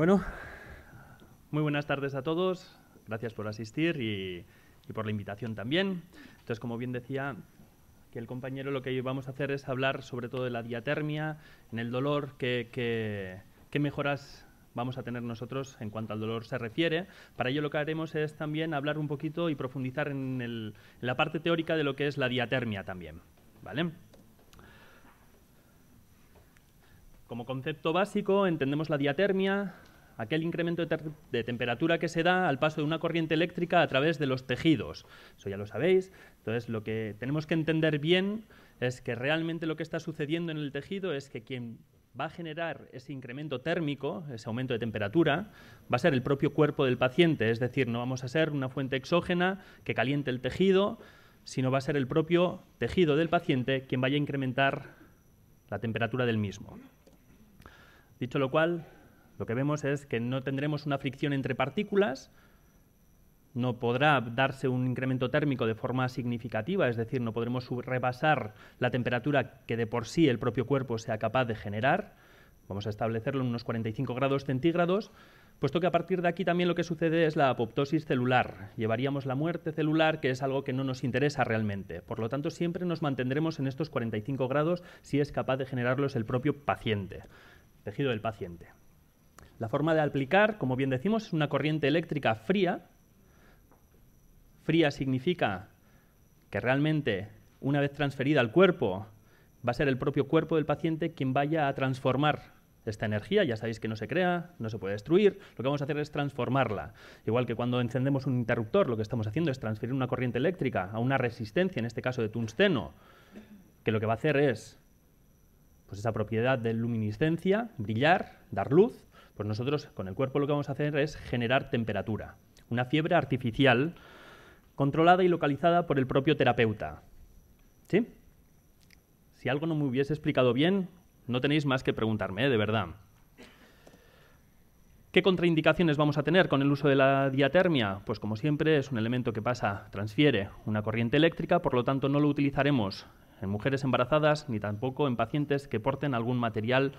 Bueno, muy buenas tardes a todos. Gracias por asistir y, por la invitación también. Entonces, como bien decía que el compañero, lo que vamos a hacer es hablar sobre todo de la diatermia, en el dolor, qué, mejoras vamos a tener nosotros en cuanto al dolor se refiere. Para ello lo que haremos es también hablar un poquito y profundizar en, la parte teórica de lo que es la diatermia también. ¿Vale? Como concepto básico entendemos la diatermia aquel incremento de, temperatura que se da al paso de una corriente eléctrica a través de los tejidos. Eso ya lo sabéis. Entonces, lo que tenemos que entender bien es que realmente lo que está sucediendo en el tejido es que quien va a generar ese incremento térmico, ese aumento de temperatura, va a ser el propio cuerpo del paciente. Es decir, no vamos a ser una fuente exógena que caliente el tejido, sino va a ser el propio tejido del paciente quien vaya a incrementar la temperatura del mismo. Dicho lo cual, lo que vemos es que no tendremos una fricción entre partículas, no podrá darse un incremento térmico de forma significativa, es decir, no podremos rebasar la temperatura que de por sí el propio cuerpo sea capaz de generar. Vamos a establecerlo en unos 45 grados centígrados, puesto que a partir de aquí también lo que sucede es la apoptosis celular. Llevaríamos la muerte celular, que es algo que no nos interesa realmente. Por lo tanto, siempre nos mantendremos en estos 45 grados si es capaz de generarlos el propio paciente, tejido del paciente. La forma de aplicar, como bien decimos, es una corriente eléctrica fría. Fría significa que realmente, una vez transferida al cuerpo, va a ser el propio cuerpo del paciente quien vaya a transformar esta energía, ya sabéis que no se crea, no se puede destruir, lo que vamos a hacer es transformarla. Igual que cuando encendemos un interruptor, lo que estamos haciendo es transferir una corriente eléctrica a una resistencia, en este caso de tungsteno, que lo que va a hacer es pues esa propiedad de luminiscencia, brillar, dar luz, pues nosotros con el cuerpo lo que vamos a hacer es generar temperatura, una fiebre artificial controlada y localizada por el propio terapeuta. ¿Sí? Si algo no me hubiese explicado bien, no tenéis más que preguntarme, ¿eh? de verdad. ¿Qué contraindicaciones vamos a tener con el uso de la diatermia? Pues como siempre es un elemento que pasa, transfiere una corriente eléctrica, por lo tanto no lo utilizaremos en mujeres embarazadas ni tampoco en pacientes que porten algún material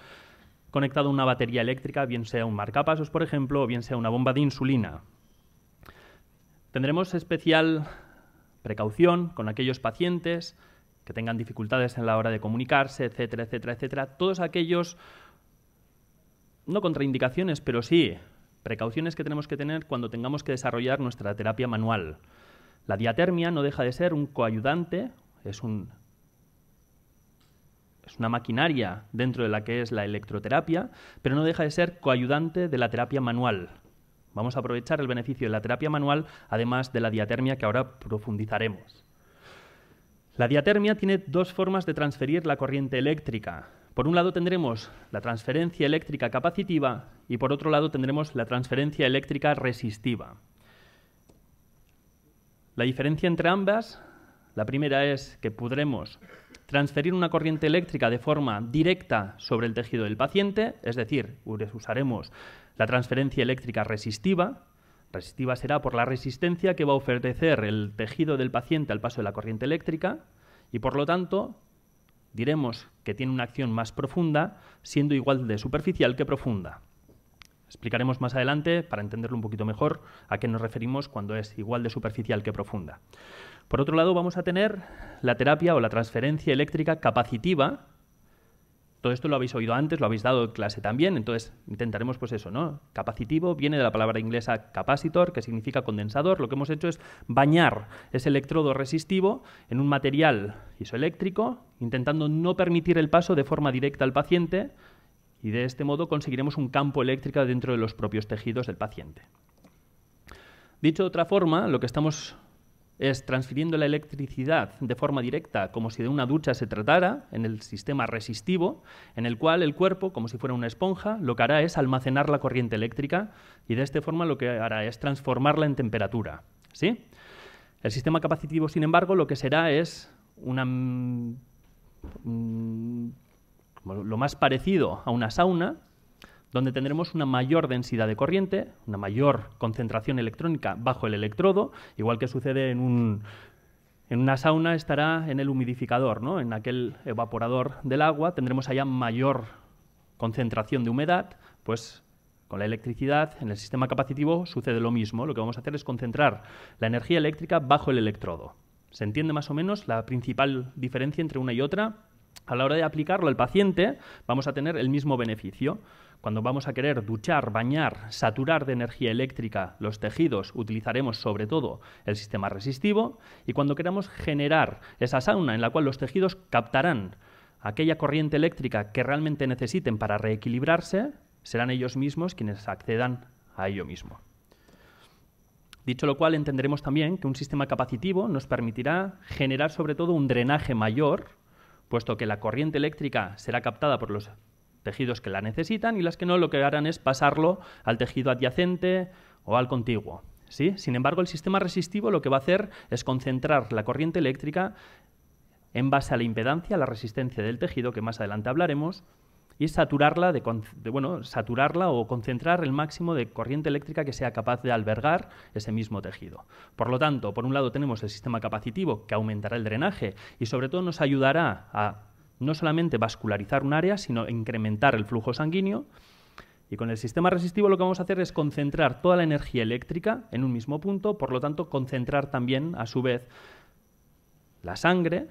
conectado a una batería eléctrica, bien sea un marcapasos, por ejemplo, o bien sea una bomba de insulina. Tendremos especial precaución con aquellos pacientes que tengan dificultades en la hora de comunicarse, etcétera, etcétera, etcétera. Todos aquellos, no contraindicaciones, pero sí precauciones que tenemos que tener cuando tengamos que desarrollar nuestra terapia manual. La diatermia no deja de ser un coayudante, es un una maquinaria dentro de la que es la electroterapia, pero no deja de ser coayudante de la terapia manual. Vamos a aprovechar el beneficio de la terapia manual, además de la diatermia que ahora profundizaremos. La diatermia tiene dos formas de transferir la corriente eléctrica. Por un lado tendremos la transferencia eléctrica capacitiva y por otro lado tendremos la transferencia eléctrica resistiva. La diferencia entre ambas la primera es que podremos transferir una corriente eléctrica de forma directa sobre el tejido del paciente, es decir, usaremos la transferencia eléctrica resistiva. Resistiva será por la resistencia que va a ofrecer el tejido del paciente al paso de la corriente eléctrica y por lo tanto diremos que tiene una acción más profunda, siendo igual de superficial que profunda. Explicaremos más adelante, para entenderlo un poquito mejor, a qué nos referimos cuando es igual de superficial que profunda. Por otro lado, vamos a tener la terapia o la transferencia eléctrica capacitiva. Todo esto lo habéis oído antes, lo habéis dado en clase también, entonces intentaremos pues eso, ¿no? Capacitivo viene de la palabra inglesa capacitor, que significa condensador. Lo que hemos hecho es bañar ese electrodo resistivo en un material isoeléctrico, intentando no permitir el paso de forma directa al paciente, y de este modo conseguiremos un campo eléctrico dentro de los propios tejidos del paciente. Dicho de otra forma, lo que estamos es transfiriendo la electricidad de forma directa, como si de una ducha se tratara, en el sistema resistivo, en el cual el cuerpo, como si fuera una esponja, lo que hará es almacenar la corriente eléctrica y de esta forma lo que hará es transformarla en temperatura. ¿sí? El sistema capacitivo, sin embargo, lo que será es una, mm, mm, lo más parecido a una sauna, donde tendremos una mayor densidad de corriente, una mayor concentración electrónica bajo el electrodo, igual que sucede en una sauna estará en el humidificador, en aquel evaporador del agua, tendremos allá mayor concentración de humedad, pues con la electricidad en el sistema capacitivo sucede lo mismo, lo que vamos a hacer es concentrar la energía eléctrica bajo el electrodo. ¿Se entiende más o menos la principal diferencia entre una y otra? A la hora de aplicarlo al paciente vamos a tener el mismo beneficio. Cuando vamos a querer duchar, bañar, saturar de energía eléctrica los tejidos, utilizaremos sobre todo el sistema resistivo. Y cuando queramos generar esa sauna en la cual los tejidos captarán aquella corriente eléctrica que realmente necesiten para reequilibrarse, serán ellos mismos quienes accedan a ello mismo. Dicho lo cual, entenderemos también que un sistema capacitivo nos permitirá generar sobre todo un drenaje mayor, puesto que la corriente eléctrica será captada por los tejidos que la necesitan y las que no lo que harán es pasarlo al tejido adyacente o al contiguo. ¿sí? Sin embargo, el sistema resistivo lo que va a hacer es concentrar la corriente eléctrica en base a la impedancia, la resistencia del tejido, que más adelante hablaremos, y saturarla, de, bueno, saturarla o concentrar el máximo de corriente eléctrica que sea capaz de albergar ese mismo tejido. Por lo tanto, por un lado tenemos el sistema capacitivo que aumentará el drenaje y sobre todo nos ayudará a no solamente vascularizar un área, sino incrementar el flujo sanguíneo. Y con el sistema resistivo lo que vamos a hacer es concentrar toda la energía eléctrica en un mismo punto, por lo tanto concentrar también a su vez la sangre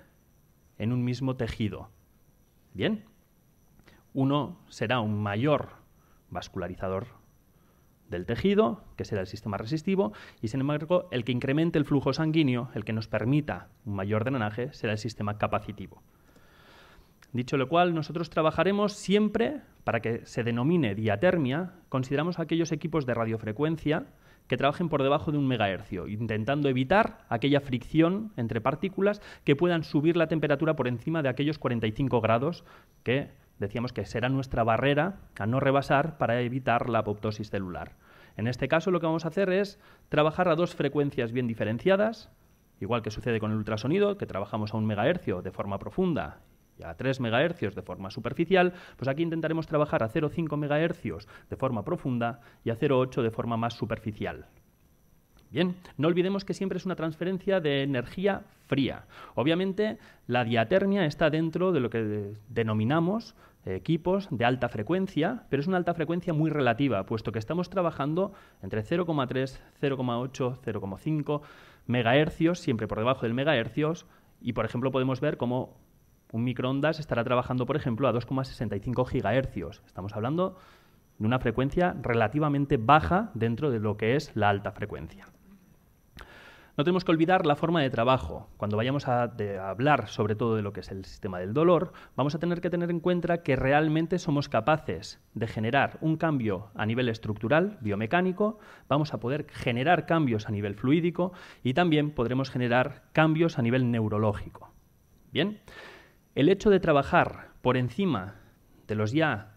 en un mismo tejido. Bien, uno será un mayor vascularizador del tejido, que será el sistema resistivo, y sin embargo el que incremente el flujo sanguíneo, el que nos permita un mayor drenaje, será el sistema capacitivo. Dicho lo cual, nosotros trabajaremos siempre para que se denomine diatermia, consideramos aquellos equipos de radiofrecuencia que trabajen por debajo de un megahercio, intentando evitar aquella fricción entre partículas que puedan subir la temperatura por encima de aquellos 45 grados que decíamos que será nuestra barrera a no rebasar para evitar la apoptosis celular. En este caso lo que vamos a hacer es trabajar a dos frecuencias bien diferenciadas, igual que sucede con el ultrasonido, que trabajamos a un megahercio de forma profunda y a 3 MHz de forma superficial, pues aquí intentaremos trabajar a 0,5 MHz de forma profunda y a 0,8 de forma más superficial. Bien, no olvidemos que siempre es una transferencia de energía fría. Obviamente, la diatermia está dentro de lo que denominamos eh, equipos de alta frecuencia, pero es una alta frecuencia muy relativa, puesto que estamos trabajando entre 0,3, 0,8, 0,5 megahercios, siempre por debajo del megahercios, y por ejemplo podemos ver cómo un microondas estará trabajando, por ejemplo, a 2,65 gigahercios. Estamos hablando de una frecuencia relativamente baja dentro de lo que es la alta frecuencia. No tenemos que olvidar la forma de trabajo. Cuando vayamos a, hablar sobre todo de lo que es el sistema del dolor, vamos a tener que tener en cuenta que realmente somos capaces de generar un cambio a nivel estructural, biomecánico, vamos a poder generar cambios a nivel fluídico y también podremos generar cambios a nivel neurológico. Bien, el hecho de trabajar por encima de los ya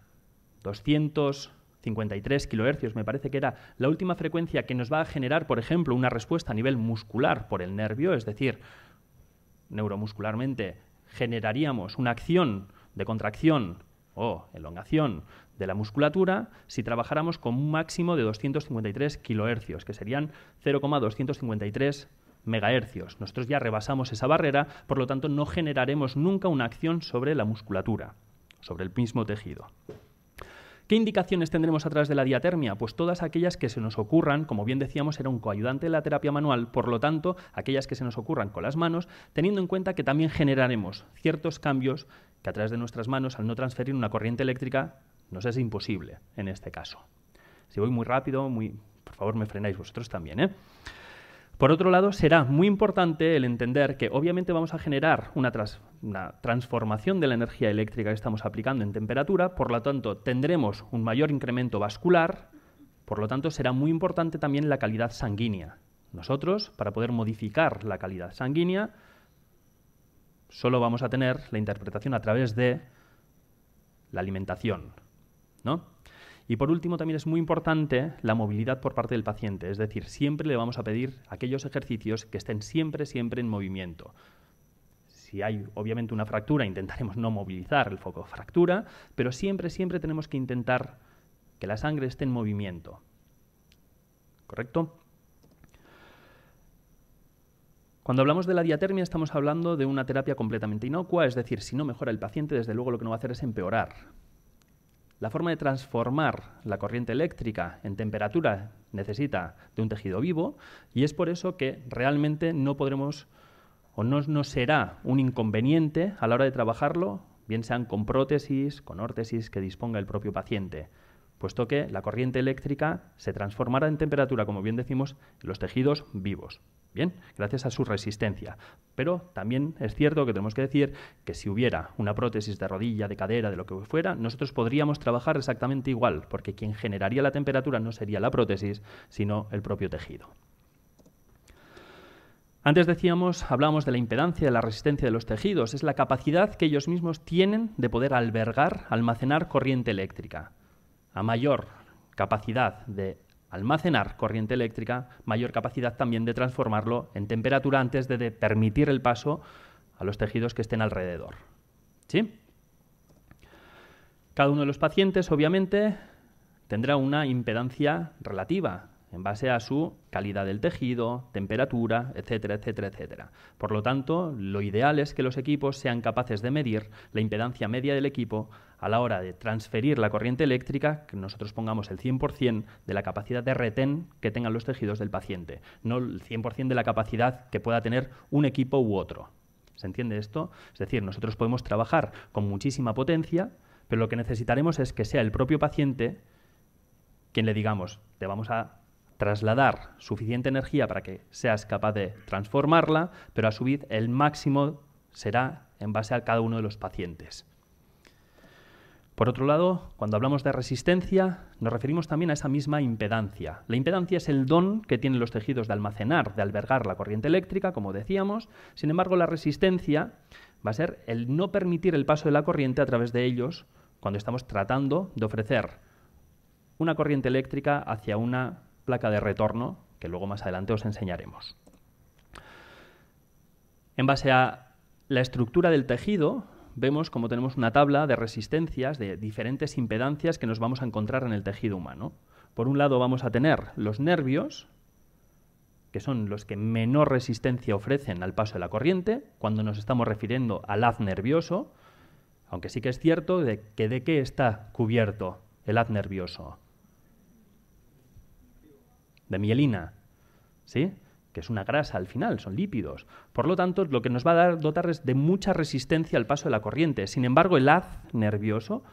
253 kilohercios, me parece que era la última frecuencia que nos va a generar, por ejemplo, una respuesta a nivel muscular por el nervio, es decir, neuromuscularmente generaríamos una acción de contracción o elongación de la musculatura si trabajáramos con un máximo de 253 kilohercios, que serían 0,253 megahercios. Nosotros ya rebasamos esa barrera, por lo tanto no generaremos nunca una acción sobre la musculatura, sobre el mismo tejido. ¿Qué indicaciones tendremos a través de la diatermia? Pues todas aquellas que se nos ocurran, como bien decíamos, era un coayudante de la terapia manual, por lo tanto, aquellas que se nos ocurran con las manos, teniendo en cuenta que también generaremos ciertos cambios que a través de nuestras manos, al no transferir una corriente eléctrica, nos es imposible en este caso. Si voy muy rápido, muy... por favor me frenáis vosotros también. ¿eh? Por otro lado, será muy importante el entender que obviamente vamos a generar una, transformación de la energía eléctrica que estamos aplicando en temperatura, por lo tanto tendremos un mayor incremento vascular, por lo tanto será muy importante también la calidad sanguínea. Nosotros, para poder modificar la calidad sanguínea, solo vamos a tener la interpretación a través de la alimentación. ¿no? Y por último, también es muy importante la movilidad por parte del paciente, es decir, siempre le vamos a pedir aquellos ejercicios que estén siempre, siempre en movimiento. Si hay obviamente una fractura, intentaremos no movilizar el foco fractura, pero siempre, siempre tenemos que intentar que la sangre esté en movimiento. ¿Correcto? Cuando hablamos de la diatermia estamos hablando de una terapia completamente inocua, es decir, si no mejora el paciente, desde luego lo que no va a hacer es empeorar. La forma de transformar la corriente eléctrica en temperatura necesita de un tejido vivo y es por eso que realmente no podremos o no, será un inconveniente a la hora de trabajarlo, bien sean con prótesis, con órtesis que disponga el propio paciente, puesto que la corriente eléctrica se transformará en temperatura, como bien decimos, en los tejidos vivos. Bien, gracias a su resistencia. Pero también es cierto que tenemos que decir que si hubiera una prótesis de rodilla, de cadera, de lo que fuera, nosotros podríamos trabajar exactamente igual, porque quien generaría la temperatura no sería la prótesis, sino el propio tejido. Antes decíamos, hablábamos de la impedancia, de la resistencia de los tejidos, es la capacidad que ellos mismos tienen de poder albergar, almacenar corriente eléctrica. A mayor capacidad de almacenar corriente eléctrica, mayor capacidad también de transformarlo en temperatura antes de, permitir el paso a los tejidos que estén alrededor. ¿Sí? Cada uno de los pacientes, obviamente, tendrá una impedancia relativa, en base a su calidad del tejido, temperatura, etcétera, etcétera, etcétera. Por lo tanto, lo ideal es que los equipos sean capaces de medir la impedancia media del equipo a la hora de transferir la corriente eléctrica, que nosotros pongamos el 100% de la capacidad de retén que tengan los tejidos del paciente, no el 100% de la capacidad que pueda tener un equipo u otro. ¿Se entiende esto? Es decir, nosotros podemos trabajar con muchísima potencia, pero lo que necesitaremos es que sea el propio paciente quien le digamos, te vamos a trasladar suficiente energía para que seas capaz de transformarla, pero a su vez el máximo será en base a cada uno de los pacientes. Por otro lado, cuando hablamos de resistencia, nos referimos también a esa misma impedancia. La impedancia es el don que tienen los tejidos de almacenar, de albergar la corriente eléctrica, como decíamos. Sin embargo, la resistencia va a ser el no permitir el paso de la corriente a través de ellos cuando estamos tratando de ofrecer una corriente eléctrica hacia una placa de retorno que luego más adelante os enseñaremos. En base a la estructura del tejido, vemos como tenemos una tabla de resistencias, de diferentes impedancias que nos vamos a encontrar en el tejido humano. Por un lado vamos a tener los nervios, que son los que menor resistencia ofrecen al paso de la corriente, cuando nos estamos refiriendo al haz nervioso, aunque sí que es cierto de que de qué está cubierto el haz nervioso. La mielina, ¿sí? que es una grasa al final, son lípidos. Por lo tanto, lo que nos va a dar, dotar es de mucha resistencia al paso de la corriente. Sin embargo, el haz nervioso,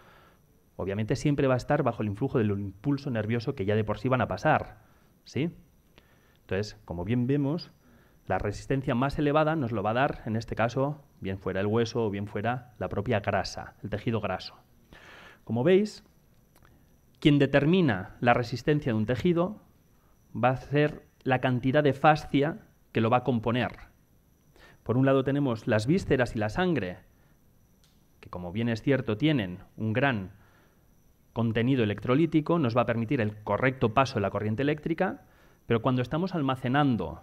obviamente, siempre va a estar bajo el influjo del impulso nervioso que ya de por sí van a pasar. ¿sí? Entonces, como bien vemos, la resistencia más elevada nos lo va a dar, en este caso, bien fuera el hueso o bien fuera la propia grasa, el tejido graso. Como veis, quien determina la resistencia de un tejido va a ser la cantidad de fascia que lo va a componer. Por un lado tenemos las vísceras y la sangre, que como bien es cierto tienen un gran contenido electrolítico, nos va a permitir el correcto paso de la corriente eléctrica, pero cuando estamos almacenando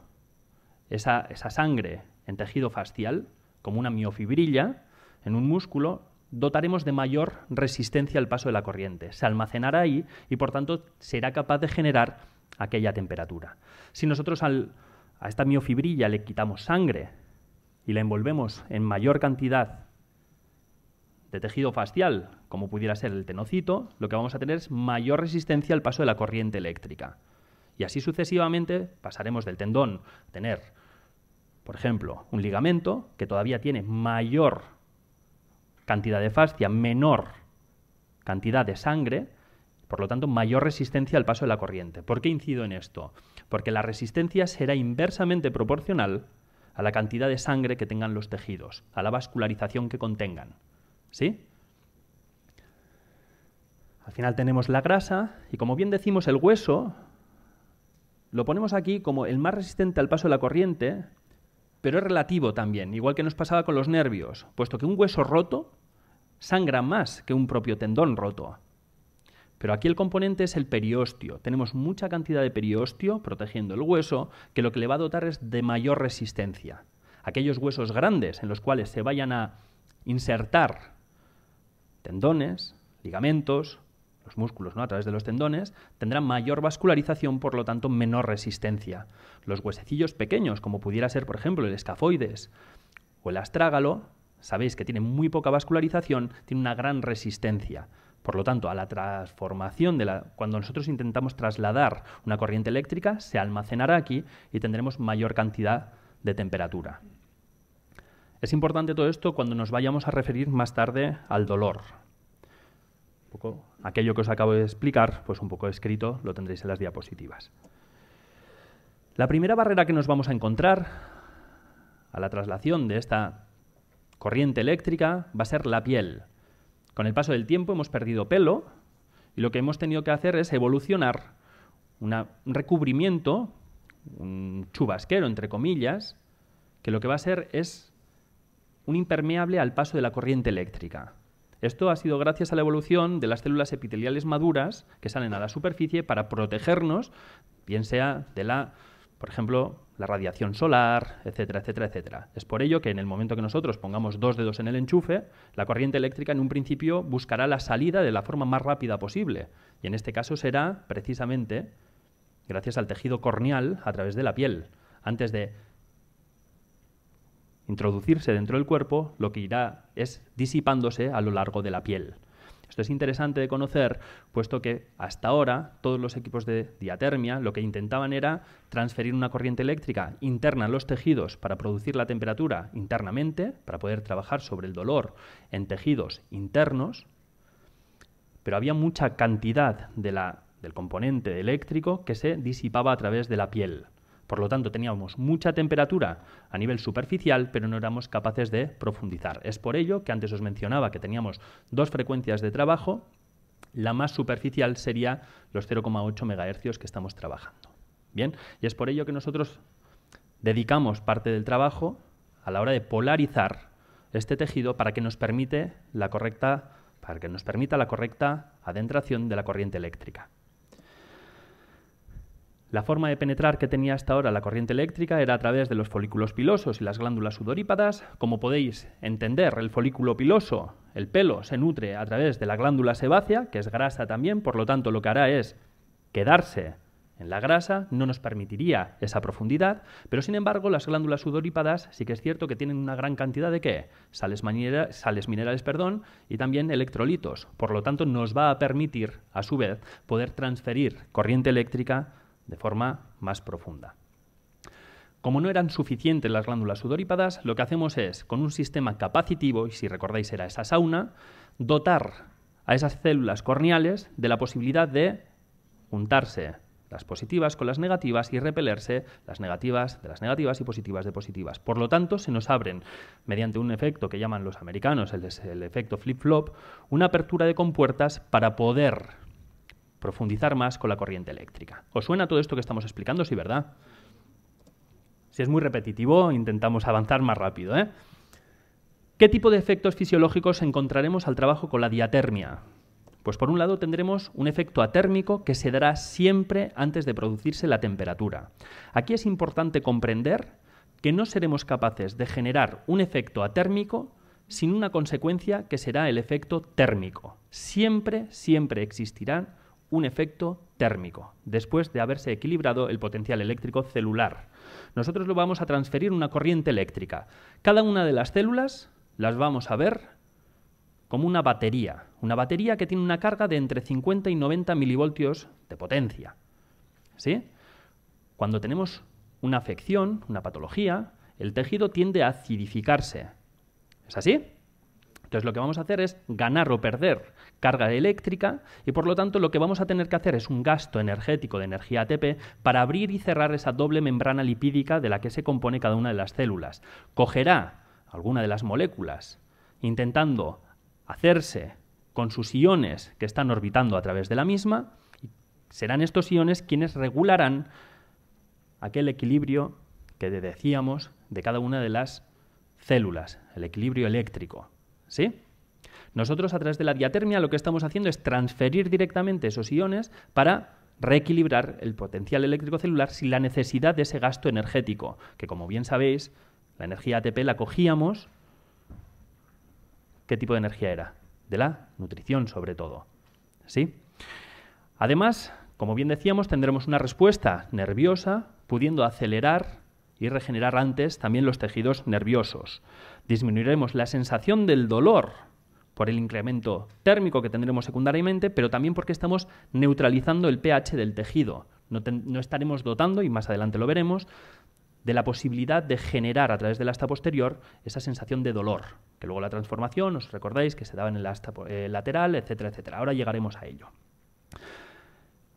esa, sangre en tejido fascial, como una miofibrilla, en un músculo, dotaremos de mayor resistencia al paso de la corriente. Se almacenará ahí y por tanto será capaz de generar aquella temperatura. Si nosotros a esta miofibrilla le quitamos sangre y la envolvemos en mayor cantidad de tejido facial, como pudiera ser el tenocito, lo que vamos a tener es mayor resistencia al paso de la corriente eléctrica. Y así sucesivamente pasaremos del tendón a tener, por ejemplo, un ligamento que todavía tiene mayor cantidad de fascia, menor cantidad de sangre, por lo tanto, mayor resistencia al paso de la corriente. ¿Por qué incido en esto? Porque la resistencia será inversamente proporcional a la cantidad de sangre que tengan los tejidos, a la vascularización que contengan. ¿Sí? Al final tenemos la grasa y como bien decimos el hueso, lo ponemos aquí como el más resistente al paso de la corriente, pero es relativo también, igual que nos pasaba con los nervios, puesto que un hueso roto sangra más que un propio tendón roto. Pero aquí el componente es el periostio. Tenemos mucha cantidad de periostio protegiendo el hueso, que lo que le va a dotar es de mayor resistencia. Aquellos huesos grandes en los cuales se vayan a insertar tendones, ligamentos, los músculos ¿no? a través de los tendones, tendrán mayor vascularización, por lo tanto menor resistencia. Los huesecillos pequeños, como pudiera ser por ejemplo el escafoides o el astrágalo, sabéis que tiene muy poca vascularización, tiene una gran resistencia. Por lo tanto, a la transformación de la, cuando nosotros intentamos trasladar una corriente eléctrica, se almacenará aquí y tendremos mayor cantidad de temperatura. Es importante todo esto cuando nos vayamos a referir más tarde al dolor. aquello que os acabo de explicar, pues un poco escrito, lo tendréis en las diapositivas. La primera barrera que nos vamos a encontrar a la traslación de esta corriente eléctrica va a ser la piel. Con el paso del tiempo hemos perdido pelo y lo que hemos tenido que hacer es evolucionar un recubrimiento, un chubasquero, entre comillas, que lo que va a ser es un impermeable al paso de la corriente eléctrica. Esto ha sido gracias a la evolución de las células epiteliales maduras que salen a la superficie para protegernos, bien sea de la por ejemplo, la radiación solar, etcétera, etcétera, etcétera. Es por ello que en el momento que nosotros pongamos dos dedos en el enchufe, la corriente eléctrica en un principio buscará la salida de la forma más rápida posible. Y en este caso será precisamente gracias al tejido corneal a través de la piel. Antes de introducirse dentro del cuerpo, lo que irá es disipándose a lo largo de la piel. Esto es interesante de conocer, puesto que hasta ahora todos los equipos de diatermia lo que intentaban era transferir una corriente eléctrica interna a los tejidos para producir la temperatura internamente, para poder trabajar sobre el dolor en tejidos internos, pero había mucha cantidad del componente eléctrico que se disipaba a través de la piel. Por lo tanto, teníamos mucha temperatura a nivel superficial, pero no éramos capaces de profundizar. Es por ello que antes os mencionaba que teníamos dos frecuencias de trabajo. La más superficial sería los 0,8 MHz que estamos trabajando. Bien, y es por ello que nosotros dedicamos parte del trabajo a la hora de polarizar este tejido para que nos permite la correcta para que nos permita la correcta adentración de la corriente eléctrica. La forma de penetrar que tenía hasta ahora la corriente eléctrica era a través de los folículos pilosos y las glándulas sudorípadas. Como podéis entender, el folículo piloso, el pelo, se nutre a través de la glándula sebácea, que es grasa también, por lo tanto lo que hará es quedarse en la grasa, no nos permitiría esa profundidad, pero sin embargo las glándulas sudorípadas sí que es cierto que tienen una gran cantidad de qué? Sales, sales minerales perdón, y también electrolitos, por lo tanto nos va a permitir a su vez poder transferir corriente eléctrica de forma más profunda. Como no eran suficientes las glándulas sudorípadas, lo que hacemos es, con un sistema capacitivo, y si recordáis era esa sauna, dotar a esas células corneales de la posibilidad de juntarse las positivas con las negativas y repelerse las negativas de las negativas y positivas de positivas. Por lo tanto, se nos abren, mediante un efecto que llaman los americanos el, el efecto flip-flop, una apertura de compuertas para poder profundizar más con la corriente eléctrica. ¿Os suena todo esto que estamos explicando? Sí, ¿verdad? Si es muy repetitivo, intentamos avanzar más rápido. ¿eh? ¿Qué tipo de efectos fisiológicos encontraremos al trabajo con la diatermia? Pues por un lado tendremos un efecto atérmico que se dará siempre antes de producirse la temperatura. Aquí es importante comprender que no seremos capaces de generar un efecto atérmico sin una consecuencia que será el efecto térmico. Siempre, siempre existirán un efecto térmico, después de haberse equilibrado el potencial eléctrico celular. Nosotros lo vamos a transferir una corriente eléctrica. Cada una de las células las vamos a ver como una batería, una batería que tiene una carga de entre 50 y 90 milivoltios de potencia. ¿Sí? Cuando tenemos una afección, una patología, el tejido tiende a acidificarse. ¿Es así? Entonces lo que vamos a hacer es ganar o perder carga eléctrica y por lo tanto lo que vamos a tener que hacer es un gasto energético de energía ATP para abrir y cerrar esa doble membrana lipídica de la que se compone cada una de las células. Cogerá alguna de las moléculas intentando hacerse con sus iones que están orbitando a través de la misma y serán estos iones quienes regularán aquel equilibrio que decíamos de cada una de las células, el equilibrio eléctrico. ¿Sí? Nosotros a través de la diatermia lo que estamos haciendo es transferir directamente esos iones para reequilibrar el potencial eléctrico celular sin la necesidad de ese gasto energético, que como bien sabéis, la energía ATP la cogíamos. ¿Qué tipo de energía era? De la nutrición, sobre todo. ¿Sí? Además, como bien decíamos, tendremos una respuesta nerviosa, pudiendo acelerar y regenerar antes también los tejidos nerviosos disminuiremos la sensación del dolor por el incremento térmico que tendremos secundariamente, pero también porque estamos neutralizando el pH del tejido. No, estaremos dotando, y más adelante lo veremos, de la posibilidad de generar a través del asta posterior esa sensación de dolor, que luego la transformación, os recordáis que se daba en el asta eh, lateral, etcétera, etcétera. Ahora llegaremos a ello.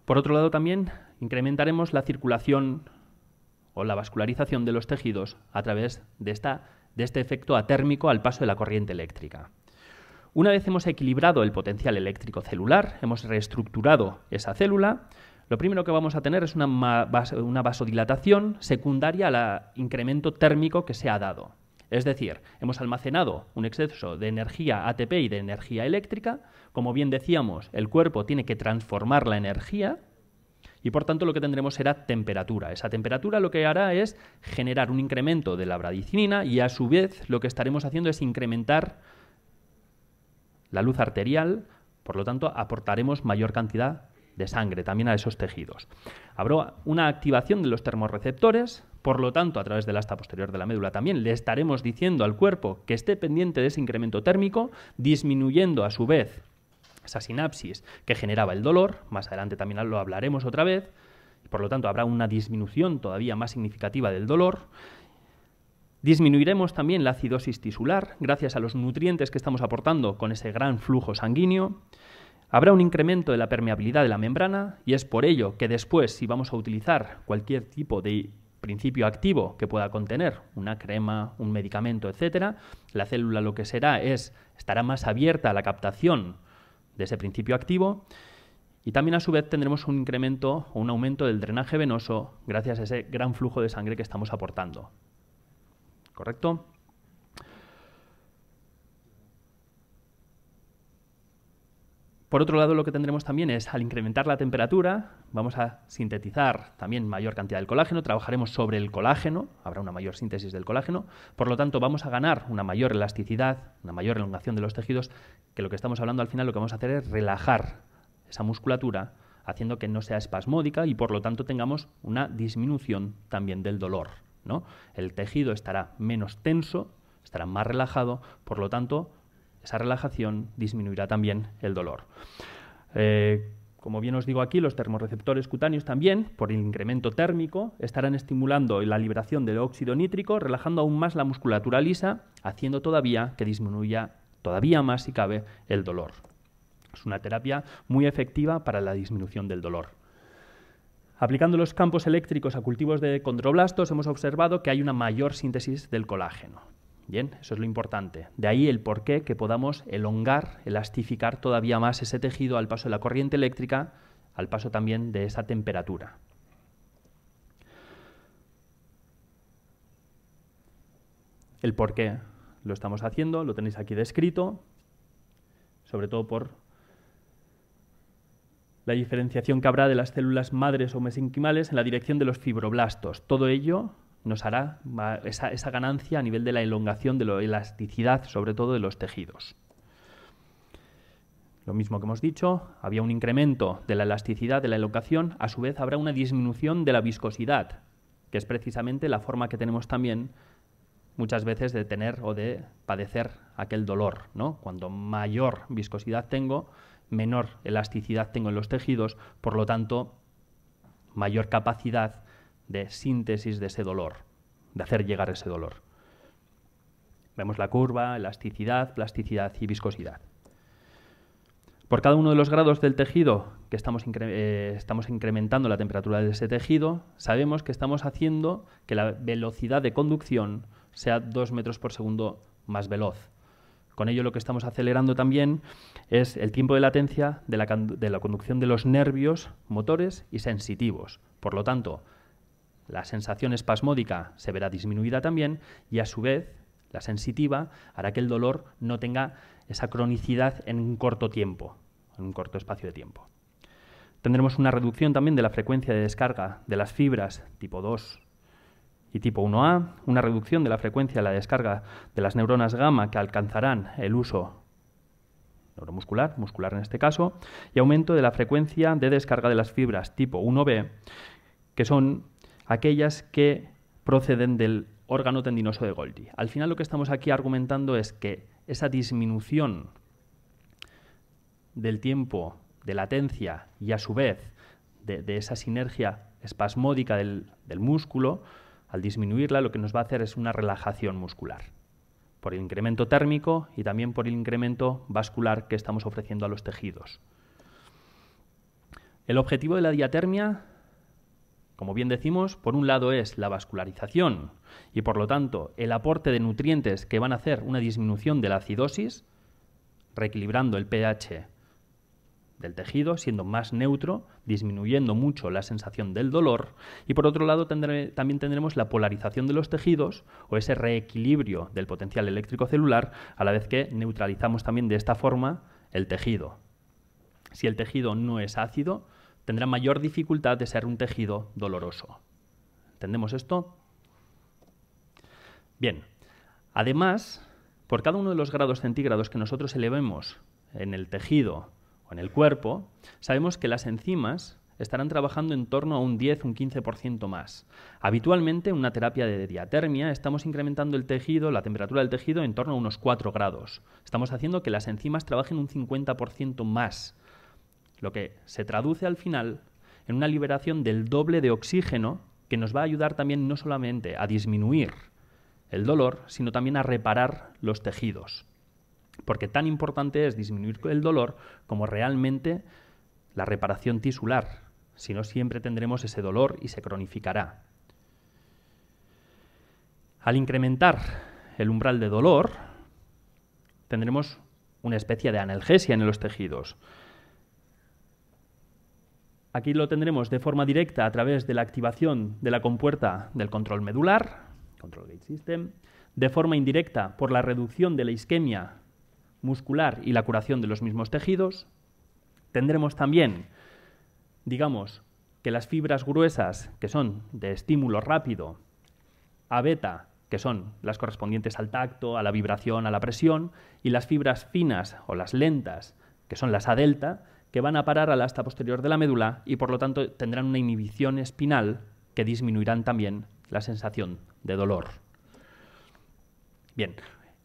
Por otro lado, también incrementaremos la circulación o la vascularización de los tejidos a través de esta de este efecto atérmico al paso de la corriente eléctrica. Una vez hemos equilibrado el potencial eléctrico celular, hemos reestructurado esa célula, lo primero que vamos a tener es una, una vasodilatación secundaria al incremento térmico que se ha dado. Es decir, hemos almacenado un exceso de energía ATP y de energía eléctrica. Como bien decíamos, el cuerpo tiene que transformar la energía y por tanto lo que tendremos será temperatura. Esa temperatura lo que hará es generar un incremento de la bradicinina y a su vez lo que estaremos haciendo es incrementar la luz arterial, por lo tanto aportaremos mayor cantidad de sangre también a esos tejidos. Habrá una activación de los termorreceptores, por lo tanto, a través del asta posterior de la médula también le estaremos diciendo al cuerpo que esté pendiente de ese incremento térmico, disminuyendo a su vez esa sinapsis que generaba el dolor, más adelante también lo hablaremos otra vez, y por lo tanto habrá una disminución todavía más significativa del dolor. Disminuiremos también la acidosis tisular gracias a los nutrientes que estamos aportando con ese gran flujo sanguíneo. Habrá un incremento de la permeabilidad de la membrana y es por ello que después si vamos a utilizar cualquier tipo de principio activo que pueda contener una crema, un medicamento, etcétera, la célula lo que será es estará más abierta a la captación de ese principio activo y también a su vez tendremos un incremento o un aumento del drenaje venoso gracias a ese gran flujo de sangre que estamos aportando. ¿Correcto? Por otro lado, lo que tendremos también es, al incrementar la temperatura, vamos a sintetizar también mayor cantidad del colágeno, trabajaremos sobre el colágeno, habrá una mayor síntesis del colágeno, por lo tanto vamos a ganar una mayor elasticidad, una mayor elongación de los tejidos, que lo que estamos hablando al final lo que vamos a hacer es relajar esa musculatura, haciendo que no sea espasmódica y por lo tanto tengamos una disminución también del dolor. ¿no? El tejido estará menos tenso, estará más relajado, por lo tanto esa relajación disminuirá también el dolor. Eh, como bien os digo aquí, los termorreceptores cutáneos también, por el incremento térmico, estarán estimulando la liberación del óxido nítrico, relajando aún más la musculatura lisa, haciendo todavía que disminuya todavía más, si cabe, el dolor. Es una terapia muy efectiva para la disminución del dolor. Aplicando los campos eléctricos a cultivos de condroblastos, hemos observado que hay una mayor síntesis del colágeno. Bien, eso es lo importante. De ahí el porqué que podamos elongar, elastificar todavía más ese tejido al paso de la corriente eléctrica, al paso también de esa temperatura. El porqué lo estamos haciendo, lo tenéis aquí descrito, sobre todo por la diferenciación que habrá de las células madres o mesenquimales en la dirección de los fibroblastos. Todo ello nos hará esa, ganancia a nivel de la elongación, de la elasticidad, sobre todo de los tejidos. Lo mismo que hemos dicho, había un incremento de la elasticidad, de la elongación, a su vez habrá una disminución de la viscosidad, que es precisamente la forma que tenemos también muchas veces de tener o de padecer aquel dolor. Cuando mayor viscosidad tengo, menor elasticidad tengo en los tejidos, por lo tanto, mayor capacidad de síntesis de ese dolor, de hacer llegar ese dolor. Vemos la curva, elasticidad, plasticidad y viscosidad. Por cada uno de los grados del tejido que estamos, eh, incrementando la temperatura de ese tejido, sabemos que estamos haciendo que la velocidad de conducción sea 2 metros por segundo más veloz. Con ello lo que estamos acelerando también es el tiempo de latencia de la conducción de los nervios motores y sensitivos. Por lo tanto, la sensación espasmódica se verá disminuida también y a su vez la sensitiva hará que el dolor no tenga esa cronicidad en un corto tiempo, en un corto espacio de tiempo. Tendremos una reducción también de la frecuencia de descarga de las fibras tipo 2 y tipo 1A, una reducción de la frecuencia de la descarga de las neuronas gamma que alcanzarán el uso neuromuscular, muscular en este caso, y aumento de la frecuencia de descarga de las fibras tipo 1B, que son aquellas que proceden del órgano tendinoso de Golgi. Al final lo que estamos aquí argumentando es que esa disminución del tiempo de latencia y a su vez de, esa sinergia espasmódica del, del músculo, al disminuirla lo que nos va a hacer es una relajación muscular, por el incremento térmico y también por el incremento vascular que estamos ofreciendo a los tejidos. El objetivo de la diatermia como bien decimos, por un lado es la vascularización y por lo tanto el aporte de nutrientes que van a hacer una disminución de la acidosis, reequilibrando el pH del tejido, siendo más neutro, disminuyendo mucho la sensación del dolor. Y por otro lado también tendremos la polarización de los tejidos o ese reequilibrio del potencial eléctrico celular, a la vez que neutralizamos también de esta forma el tejido. Si el tejido no es ácido, tendrá mayor dificultad de ser un tejido doloroso. ¿Entendemos esto? Bien, además, por cada uno de los grados centígrados que nosotros elevemos en el tejido o en el cuerpo, sabemos que las enzimas estarán trabajando en torno a un 10, un 15% más. Habitualmente, en una terapia de diatermia, estamos incrementando el tejido, la temperatura del tejido, en torno a unos 4 grados. Estamos haciendo que las enzimas trabajen un 50% más lo que se traduce al final en una liberación del doble de oxígeno que nos va a ayudar también no solamente a disminuir el dolor, sino también a reparar los tejidos. Porque tan importante es disminuir el dolor como realmente la reparación tisular. Si no, siempre tendremos ese dolor y se cronificará. Al incrementar el umbral de dolor, tendremos una especie de analgesia en los tejidos. Aquí lo tendremos de forma directa a través de la activación de la compuerta del control medular, control gate system, de forma indirecta por la reducción de la isquemia muscular y la curación de los mismos tejidos. Tendremos también, digamos, que las fibras gruesas, que son de estímulo rápido, a beta, que son las correspondientes al tacto, a la vibración, a la presión, y las fibras finas o las lentas, que son las a delta, que van a parar al asta posterior de la médula y por lo tanto tendrán una inhibición espinal que disminuirán también la sensación de dolor. Bien,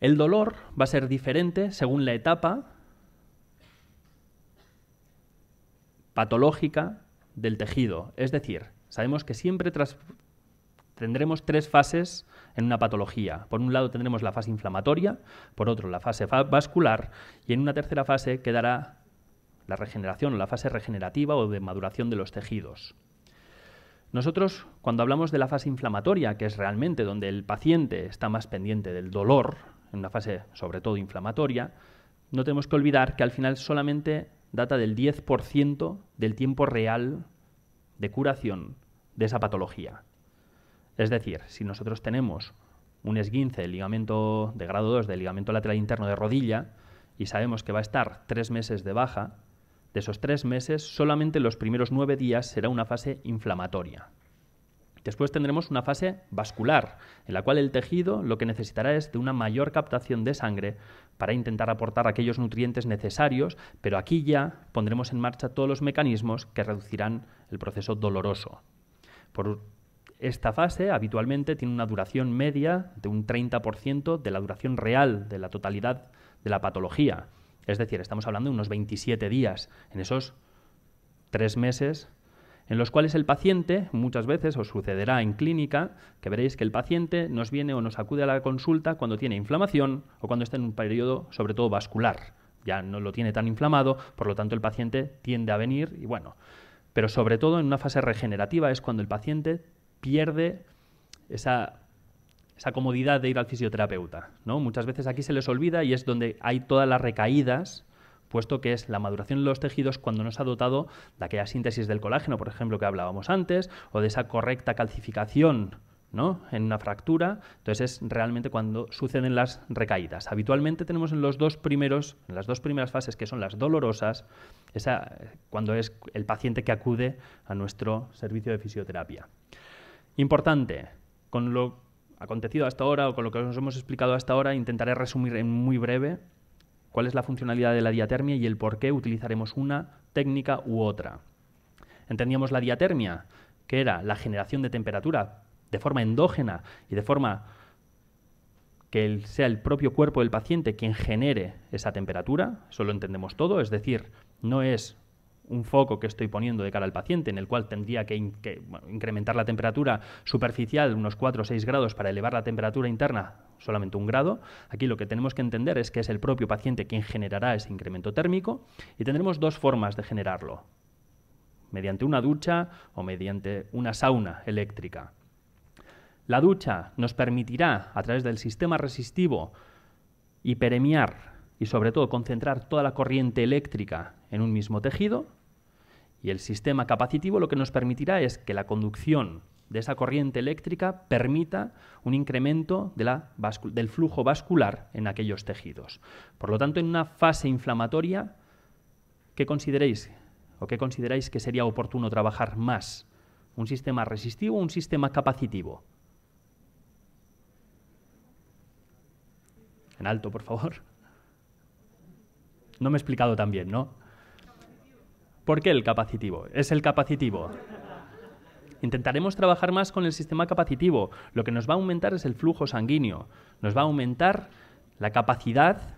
el dolor va a ser diferente según la etapa patológica del tejido. Es decir, sabemos que siempre tendremos tres fases en una patología. Por un lado tendremos la fase inflamatoria, por otro la fase vascular y en una tercera fase quedará la regeneración o la fase regenerativa o de maduración de los tejidos. Nosotros, cuando hablamos de la fase inflamatoria, que es realmente donde el paciente está más pendiente del dolor, en una fase sobre todo inflamatoria, no tenemos que olvidar que al final solamente data del 10% del tiempo real de curación de esa patología. Es decir, si nosotros tenemos un esguince del ligamento de grado 2 del ligamento lateral interno de rodilla y sabemos que va a estar tres meses de baja, de esos tres meses, solamente los primeros nueve días será una fase inflamatoria. Después tendremos una fase vascular, en la cual el tejido lo que necesitará es de una mayor captación de sangre para intentar aportar aquellos nutrientes necesarios, pero aquí ya pondremos en marcha todos los mecanismos que reducirán el proceso doloroso. Por esta fase habitualmente tiene una duración media de un 30% de la duración real de la totalidad de la patología. Es decir, estamos hablando de unos 27 días, en esos tres meses, en los cuales el paciente, muchas veces os sucederá en clínica, que veréis que el paciente nos viene o nos acude a la consulta cuando tiene inflamación o cuando está en un periodo sobre todo vascular. Ya no lo tiene tan inflamado, por lo tanto el paciente tiende a venir y bueno. Pero sobre todo en una fase regenerativa es cuando el paciente pierde esa esa comodidad de ir al fisioterapeuta. ¿no? Muchas veces aquí se les olvida y es donde hay todas las recaídas puesto que es la maduración de los tejidos cuando no se ha dotado de aquella síntesis del colágeno, por ejemplo, que hablábamos antes, o de esa correcta calcificación ¿no? en una fractura. Entonces es realmente cuando suceden las recaídas. Habitualmente tenemos en los dos primeros, en las dos primeras fases que son las dolorosas, esa, cuando es el paciente que acude a nuestro servicio de fisioterapia. Importante, con lo acontecido hasta ahora o con lo que nos hemos explicado hasta ahora, intentaré resumir en muy breve cuál es la funcionalidad de la diatermia y el por qué utilizaremos una técnica u otra. Entendíamos la diatermia, que era la generación de temperatura de forma endógena y de forma que sea el propio cuerpo del paciente quien genere esa temperatura, eso lo entendemos todo, es decir, no es un foco que estoy poniendo de cara al paciente, en el cual tendría que, incrementar la temperatura superficial unos 4 o 6 grados para elevar la temperatura interna solamente un grado. Aquí lo que tenemos que entender es que es el propio paciente quien generará ese incremento térmico y tendremos dos formas de generarlo, mediante una ducha o mediante una sauna eléctrica. La ducha nos permitirá, a través del sistema resistivo, hiperemiar y sobre todo concentrar toda la corriente eléctrica en un mismo tejido, y el sistema capacitivo lo que nos permitirá es que la conducción de esa corriente eléctrica permita un incremento del flujo vascular en aquellos tejidos. Por lo tanto, en una fase inflamatoria, ¿qué consideréis o qué consideráis que sería oportuno trabajar más? ¿Un sistema resistivo o un sistema capacitivo? En alto, por favor. No me he explicado tan bien, ¿no? ¿Por qué el capacitivo? Es el capacitivo. Intentaremos trabajar más con el sistema capacitivo. Lo que nos va a aumentar es el flujo sanguíneo. Nos va a aumentar la capacidad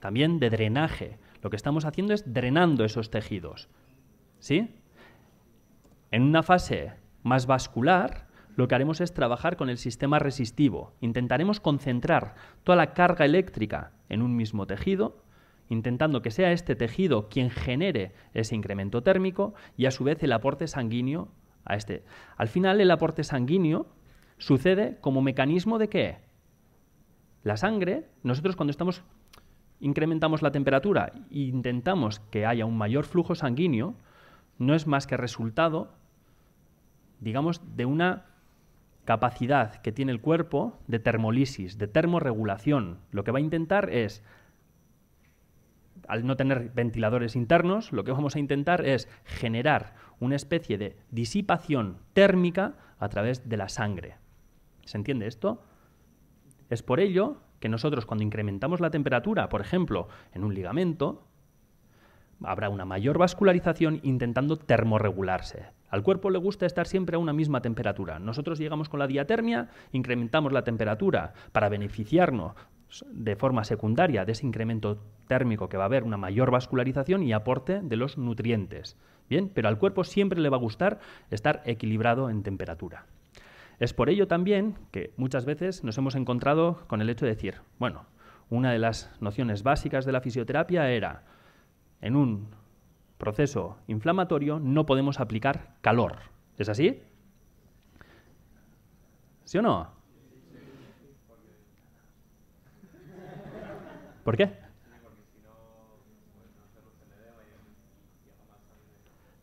también de drenaje. Lo que estamos haciendo es drenando esos tejidos. ¿Sí? En una fase más vascular, lo que haremos es trabajar con el sistema resistivo. Intentaremos concentrar toda la carga eléctrica en un mismo tejido intentando que sea este tejido quien genere ese incremento térmico y a su vez el aporte sanguíneo a este. Al final el aporte sanguíneo sucede como mecanismo de qué? La sangre, nosotros cuando estamos incrementamos la temperatura e intentamos que haya un mayor flujo sanguíneo, no es más que resultado, digamos, de una capacidad que tiene el cuerpo de termolisis, de termorregulación. Lo que va a intentar es al no tener ventiladores internos, lo que vamos a intentar es generar una especie de disipación térmica a través de la sangre. ¿Se entiende esto? Es por ello que nosotros cuando incrementamos la temperatura, por ejemplo, en un ligamento, habrá una mayor vascularización intentando termorregularse. Al cuerpo le gusta estar siempre a una misma temperatura. Nosotros llegamos con la diatermia, incrementamos la temperatura para beneficiarnos de forma secundaria de ese incremento térmico que va a haber una mayor vascularización y aporte de los nutrientes. Bien, pero al cuerpo siempre le va a gustar estar equilibrado en temperatura. Es por ello también que muchas veces nos hemos encontrado con el hecho de decir, bueno, una de las nociones básicas de la fisioterapia era, en un proceso inflamatorio no podemos aplicar calor. ¿Es así? ¿Sí o no? ¿Por qué?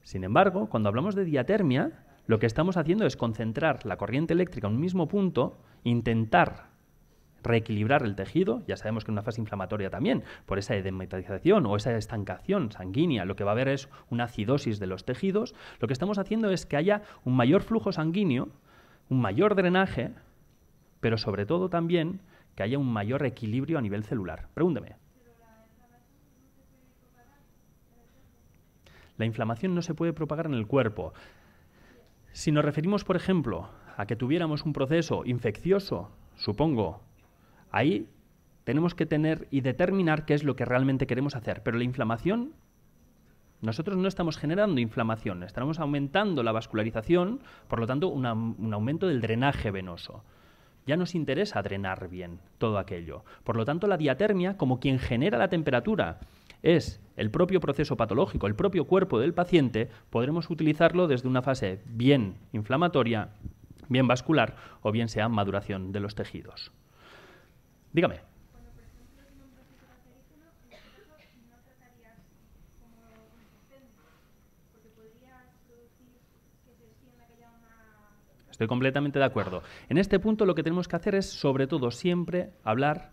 Sin embargo, cuando hablamos de diatermia, lo que estamos haciendo es concentrar la corriente eléctrica en un mismo punto, intentar reequilibrar el tejido, ya sabemos que en una fase inflamatoria también, por esa edematización o esa estancación sanguínea, lo que va a haber es una acidosis de los tejidos, lo que estamos haciendo es que haya un mayor flujo sanguíneo, un mayor drenaje, pero sobre todo también que haya un mayor equilibrio a nivel celular. Pregúnteme. La inflamación no se puede propagar en el cuerpo. Si nos referimos, por ejemplo, a que tuviéramos un proceso infeccioso, supongo, ahí tenemos que tener y determinar qué es lo que realmente queremos hacer. Pero la inflamación, nosotros no estamos generando inflamación, estamos aumentando la vascularización, por lo tanto, un aumento del drenaje venoso ya nos interesa drenar bien todo aquello. Por lo tanto, la diatermia, como quien genera la temperatura, es el propio proceso patológico, el propio cuerpo del paciente, podremos utilizarlo desde una fase bien inflamatoria, bien vascular o bien sea maduración de los tejidos. Dígame. Estoy completamente de acuerdo. En este punto lo que tenemos que hacer es, sobre todo, siempre hablar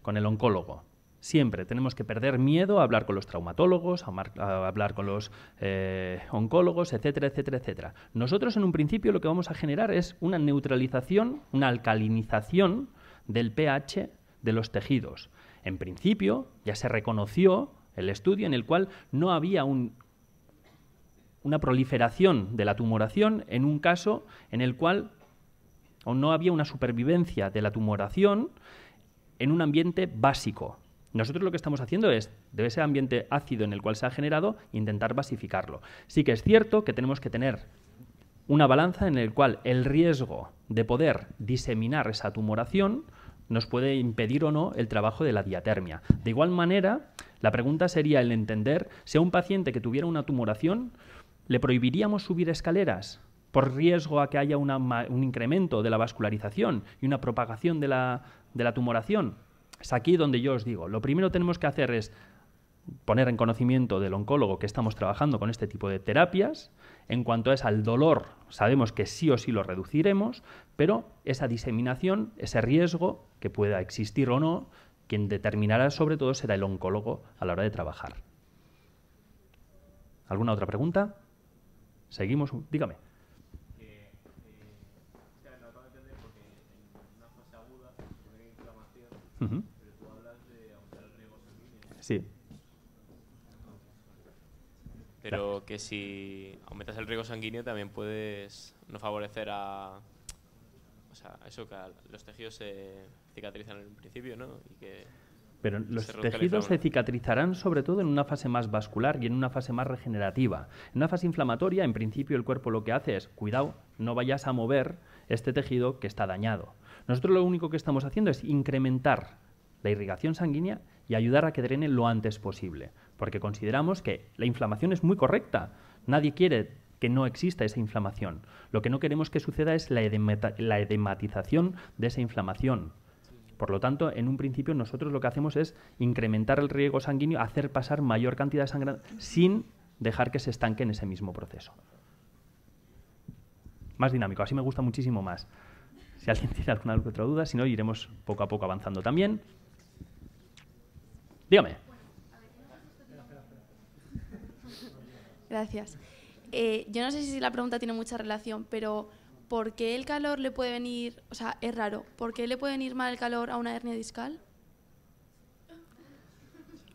con el oncólogo. Siempre tenemos que perder miedo a hablar con los traumatólogos, a, hablar con los eh, oncólogos, etcétera, etcétera, etcétera. Nosotros en un principio lo que vamos a generar es una neutralización, una alcalinización del pH de los tejidos. En principio ya se reconoció el estudio en el cual no había un una proliferación de la tumoración en un caso en el cual o no había una supervivencia de la tumoración en un ambiente básico. Nosotros lo que estamos haciendo es, de ese ambiente ácido en el cual se ha generado, intentar basificarlo. Sí que es cierto que tenemos que tener una balanza en el cual el riesgo de poder diseminar esa tumoración nos puede impedir o no el trabajo de la diatermia. De igual manera, la pregunta sería el entender si un paciente que tuviera una tumoración ¿Le prohibiríamos subir escaleras por riesgo a que haya un incremento de la vascularización y una propagación de la, tumoración? Es aquí donde yo os digo, lo primero que tenemos que hacer es poner en conocimiento del oncólogo que estamos trabajando con este tipo de terapias. En cuanto es al dolor, sabemos que sí o sí lo reduciremos, pero esa diseminación, ese riesgo que pueda existir o no, quien determinará sobre todo será el oncólogo a la hora de trabajar. ¿Alguna otra pregunta? Seguimos, dígame. Eh, eh, porque Uh -huh. Pero tú hablas de aumentar el riego sanguíneo. Sí. Pero que si aumentas el riego sanguíneo también puedes no favorecer a. O sea, eso que los tejidos se cicatrizan en un principio, ¿no? Y que pero los tejidos se cicatrizarán sobre todo en una fase más vascular y en una fase más regenerativa. En una fase inflamatoria, en principio, el cuerpo lo que hace es, cuidado, no vayas a mover este tejido que está dañado. Nosotros lo único que estamos haciendo es incrementar la irrigación sanguínea y ayudar a que drene lo antes posible, porque consideramos que la inflamación es muy correcta. Nadie quiere que no exista esa inflamación. Lo que no queremos que suceda es la, la edematización de esa inflamación. Por lo tanto, en un principio nosotros lo que hacemos es incrementar el riego sanguíneo, hacer pasar mayor cantidad de sangre sin dejar que se estanque en ese mismo proceso. Más dinámico, así me gusta muchísimo más. Si alguien tiene alguna otra duda, si no, iremos poco a poco avanzando también. Dígame. Gracias. Eh, yo no sé si la pregunta tiene mucha relación, pero ¿por el calor le puede venir, o sea, es raro, ¿por qué le puede venir mal el calor a una hernia discal?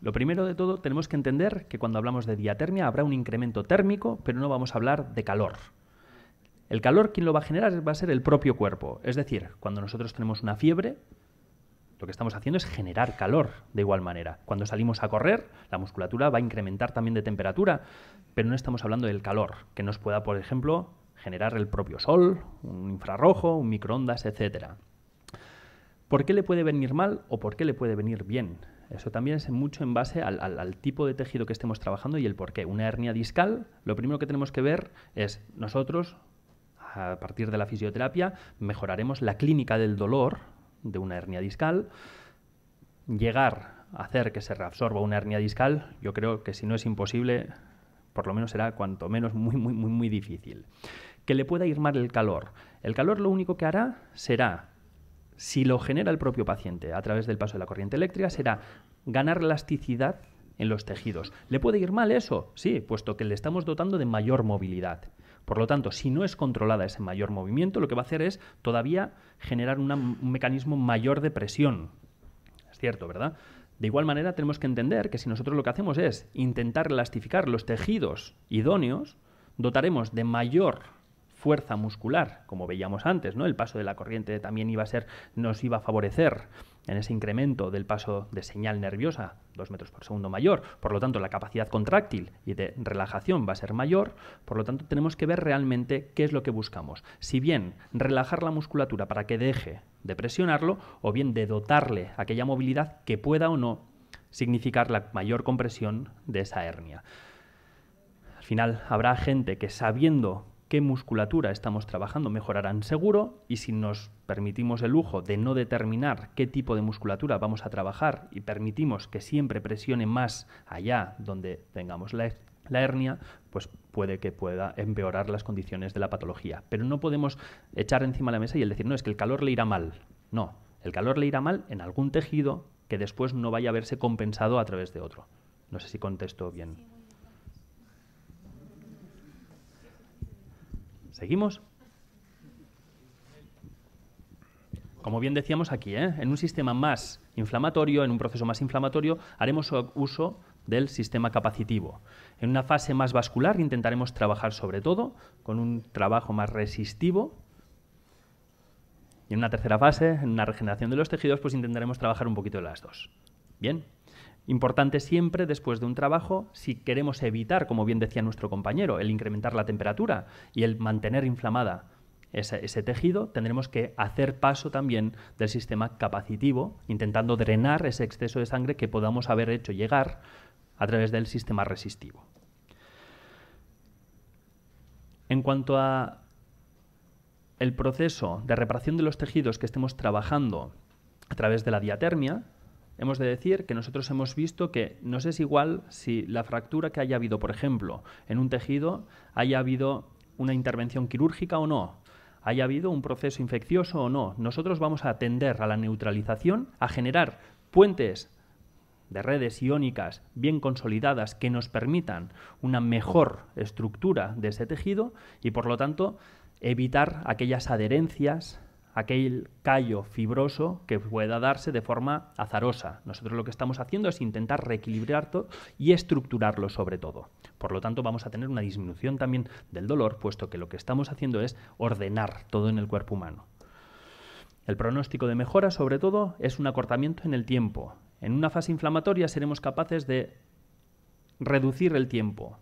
Lo primero de todo, tenemos que entender que cuando hablamos de diatermia habrá un incremento térmico, pero no vamos a hablar de calor. El calor quien lo va a generar va a ser el propio cuerpo. Es decir, cuando nosotros tenemos una fiebre, lo que estamos haciendo es generar calor de igual manera. Cuando salimos a correr, la musculatura va a incrementar también de temperatura, pero no estamos hablando del calor que nos pueda, por ejemplo, generar el propio sol, un infrarrojo, un microondas, etc. ¿Por qué le puede venir mal o por qué le puede venir bien? Eso también es mucho en base al, al, tipo de tejido que estemos trabajando y el por qué. Una hernia discal, lo primero que tenemos que ver es nosotros, a partir de la fisioterapia, mejoraremos la clínica del dolor de una hernia discal, llegar a hacer que se reabsorba una hernia discal, yo creo que si no es imposible, por lo menos será cuanto menos muy, muy, muy, muy difícil que le pueda ir mal el calor. El calor lo único que hará será, si lo genera el propio paciente a través del paso de la corriente eléctrica, será ganar elasticidad en los tejidos. ¿Le puede ir mal eso? Sí, puesto que le estamos dotando de mayor movilidad. Por lo tanto, si no es controlada ese mayor movimiento, lo que va a hacer es todavía generar un mecanismo mayor de presión. Es cierto, ¿verdad? De igual manera, tenemos que entender que si nosotros lo que hacemos es intentar elastificar los tejidos idóneos, dotaremos de mayor fuerza muscular, como veíamos antes, ¿no? El paso de la corriente también iba a ser, nos iba a favorecer en ese incremento del paso de señal nerviosa, 2 metros por segundo mayor. Por lo tanto, la capacidad contráctil y de relajación va a ser mayor. Por lo tanto, tenemos que ver realmente qué es lo que buscamos. Si bien relajar la musculatura para que deje de presionarlo, o bien de dotarle aquella movilidad que pueda o no significar la mayor compresión de esa hernia. Al final, habrá gente que sabiendo qué musculatura estamos trabajando mejorarán seguro y si nos permitimos el lujo de no determinar qué tipo de musculatura vamos a trabajar y permitimos que siempre presione más allá donde tengamos la, hernia, pues puede que pueda empeorar las condiciones de la patología. Pero no podemos echar encima la mesa y el decir, no, es que el calor le irá mal. No, el calor le irá mal en algún tejido que después no vaya a verse compensado a través de otro. No sé si contesto bien. ¿Seguimos? Como bien decíamos aquí, ¿eh? en un sistema más inflamatorio, en un proceso más inflamatorio, haremos uso del sistema capacitivo. En una fase más vascular intentaremos trabajar sobre todo con un trabajo más resistivo. Y en una tercera fase, en una regeneración de los tejidos, pues intentaremos trabajar un poquito de las dos. Bien. Importante siempre después de un trabajo si queremos evitar, como bien decía nuestro compañero, el incrementar la temperatura y el mantener inflamada ese, tejido, tendremos que hacer paso también del sistema capacitivo, intentando drenar ese exceso de sangre que podamos haber hecho llegar a través del sistema resistivo. En cuanto a el proceso de reparación de los tejidos que estemos trabajando a través de la diatermia, hemos de decir que nosotros hemos visto que nos es igual si la fractura que haya habido, por ejemplo, en un tejido, haya habido una intervención quirúrgica o no, haya habido un proceso infeccioso o no. Nosotros vamos a atender a la neutralización, a generar puentes de redes iónicas bien consolidadas que nos permitan una mejor estructura de ese tejido y por lo tanto evitar aquellas adherencias aquel callo fibroso que pueda darse de forma azarosa. Nosotros lo que estamos haciendo es intentar reequilibrarlo y estructurarlo sobre todo. Por lo tanto, vamos a tener una disminución también del dolor, puesto que lo que estamos haciendo es ordenar todo en el cuerpo humano. El pronóstico de mejora, sobre todo, es un acortamiento en el tiempo. En una fase inflamatoria seremos capaces de reducir el tiempo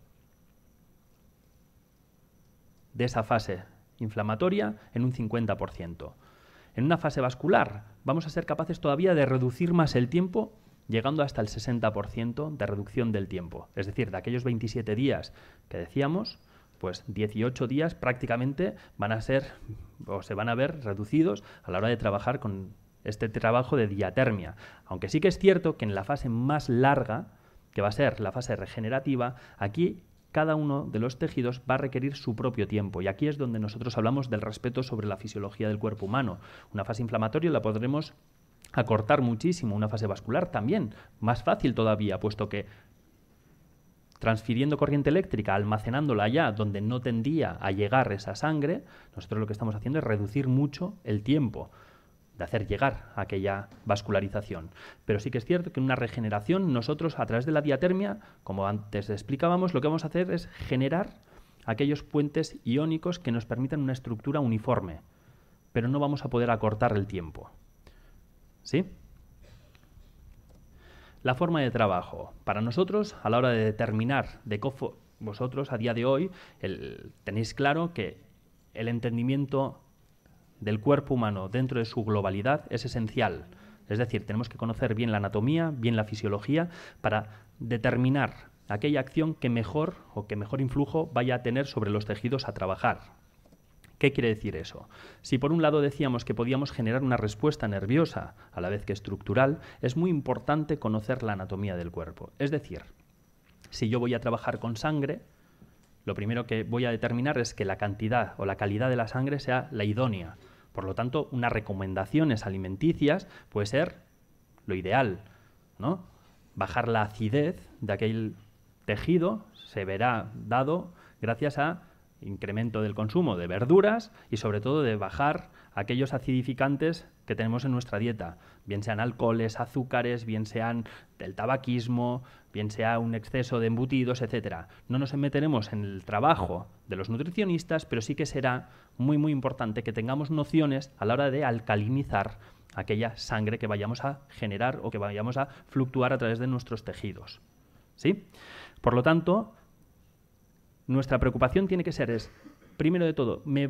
de esa fase inflamatoria en un 50%. En una fase vascular vamos a ser capaces todavía de reducir más el tiempo, llegando hasta el 60% de reducción del tiempo. Es decir, de aquellos 27 días que decíamos, pues 18 días prácticamente van a ser o se van a ver reducidos a la hora de trabajar con este trabajo de diatermia. Aunque sí que es cierto que en la fase más larga, que va a ser la fase regenerativa, aquí cada uno de los tejidos va a requerir su propio tiempo. Y aquí es donde nosotros hablamos del respeto sobre la fisiología del cuerpo humano. Una fase inflamatoria la podremos acortar muchísimo, una fase vascular también, más fácil todavía, puesto que transfiriendo corriente eléctrica, almacenándola allá donde no tendía a llegar esa sangre, nosotros lo que estamos haciendo es reducir mucho el tiempo de hacer llegar aquella vascularización. Pero sí que es cierto que en una regeneración nosotros a través de la diatermia, como antes explicábamos, lo que vamos a hacer es generar aquellos puentes iónicos que nos permitan una estructura uniforme, pero no vamos a poder acortar el tiempo. ¿Sí? La forma de trabajo. Para nosotros, a la hora de determinar de cómo vosotros a día de hoy tenéis claro que el entendimiento del cuerpo humano dentro de su globalidad es esencial. Es decir, tenemos que conocer bien la anatomía, bien la fisiología, para determinar aquella acción que mejor o que mejor influjo vaya a tener sobre los tejidos a trabajar. ¿Qué quiere decir eso? Si por un lado decíamos que podíamos generar una respuesta nerviosa a la vez que estructural, es muy importante conocer la anatomía del cuerpo. Es decir, si yo voy a trabajar con sangre, lo primero que voy a determinar es que la cantidad o la calidad de la sangre sea la idónea por lo tanto, unas recomendaciones alimenticias puede ser lo ideal, ¿no? Bajar la acidez de aquel tejido se verá dado gracias a incremento del consumo de verduras y sobre todo de bajar aquellos acidificantes que tenemos en nuestra dieta, bien sean alcoholes, azúcares, bien sean del tabaquismo, bien sea un exceso de embutidos, etcétera. No nos meteremos en el trabajo de los nutricionistas, pero sí que será muy muy importante que tengamos nociones a la hora de alcalinizar aquella sangre que vayamos a generar o que vayamos a fluctuar a través de nuestros tejidos. ¿Sí? Por lo tanto, nuestra preocupación tiene que ser es primero de todo, me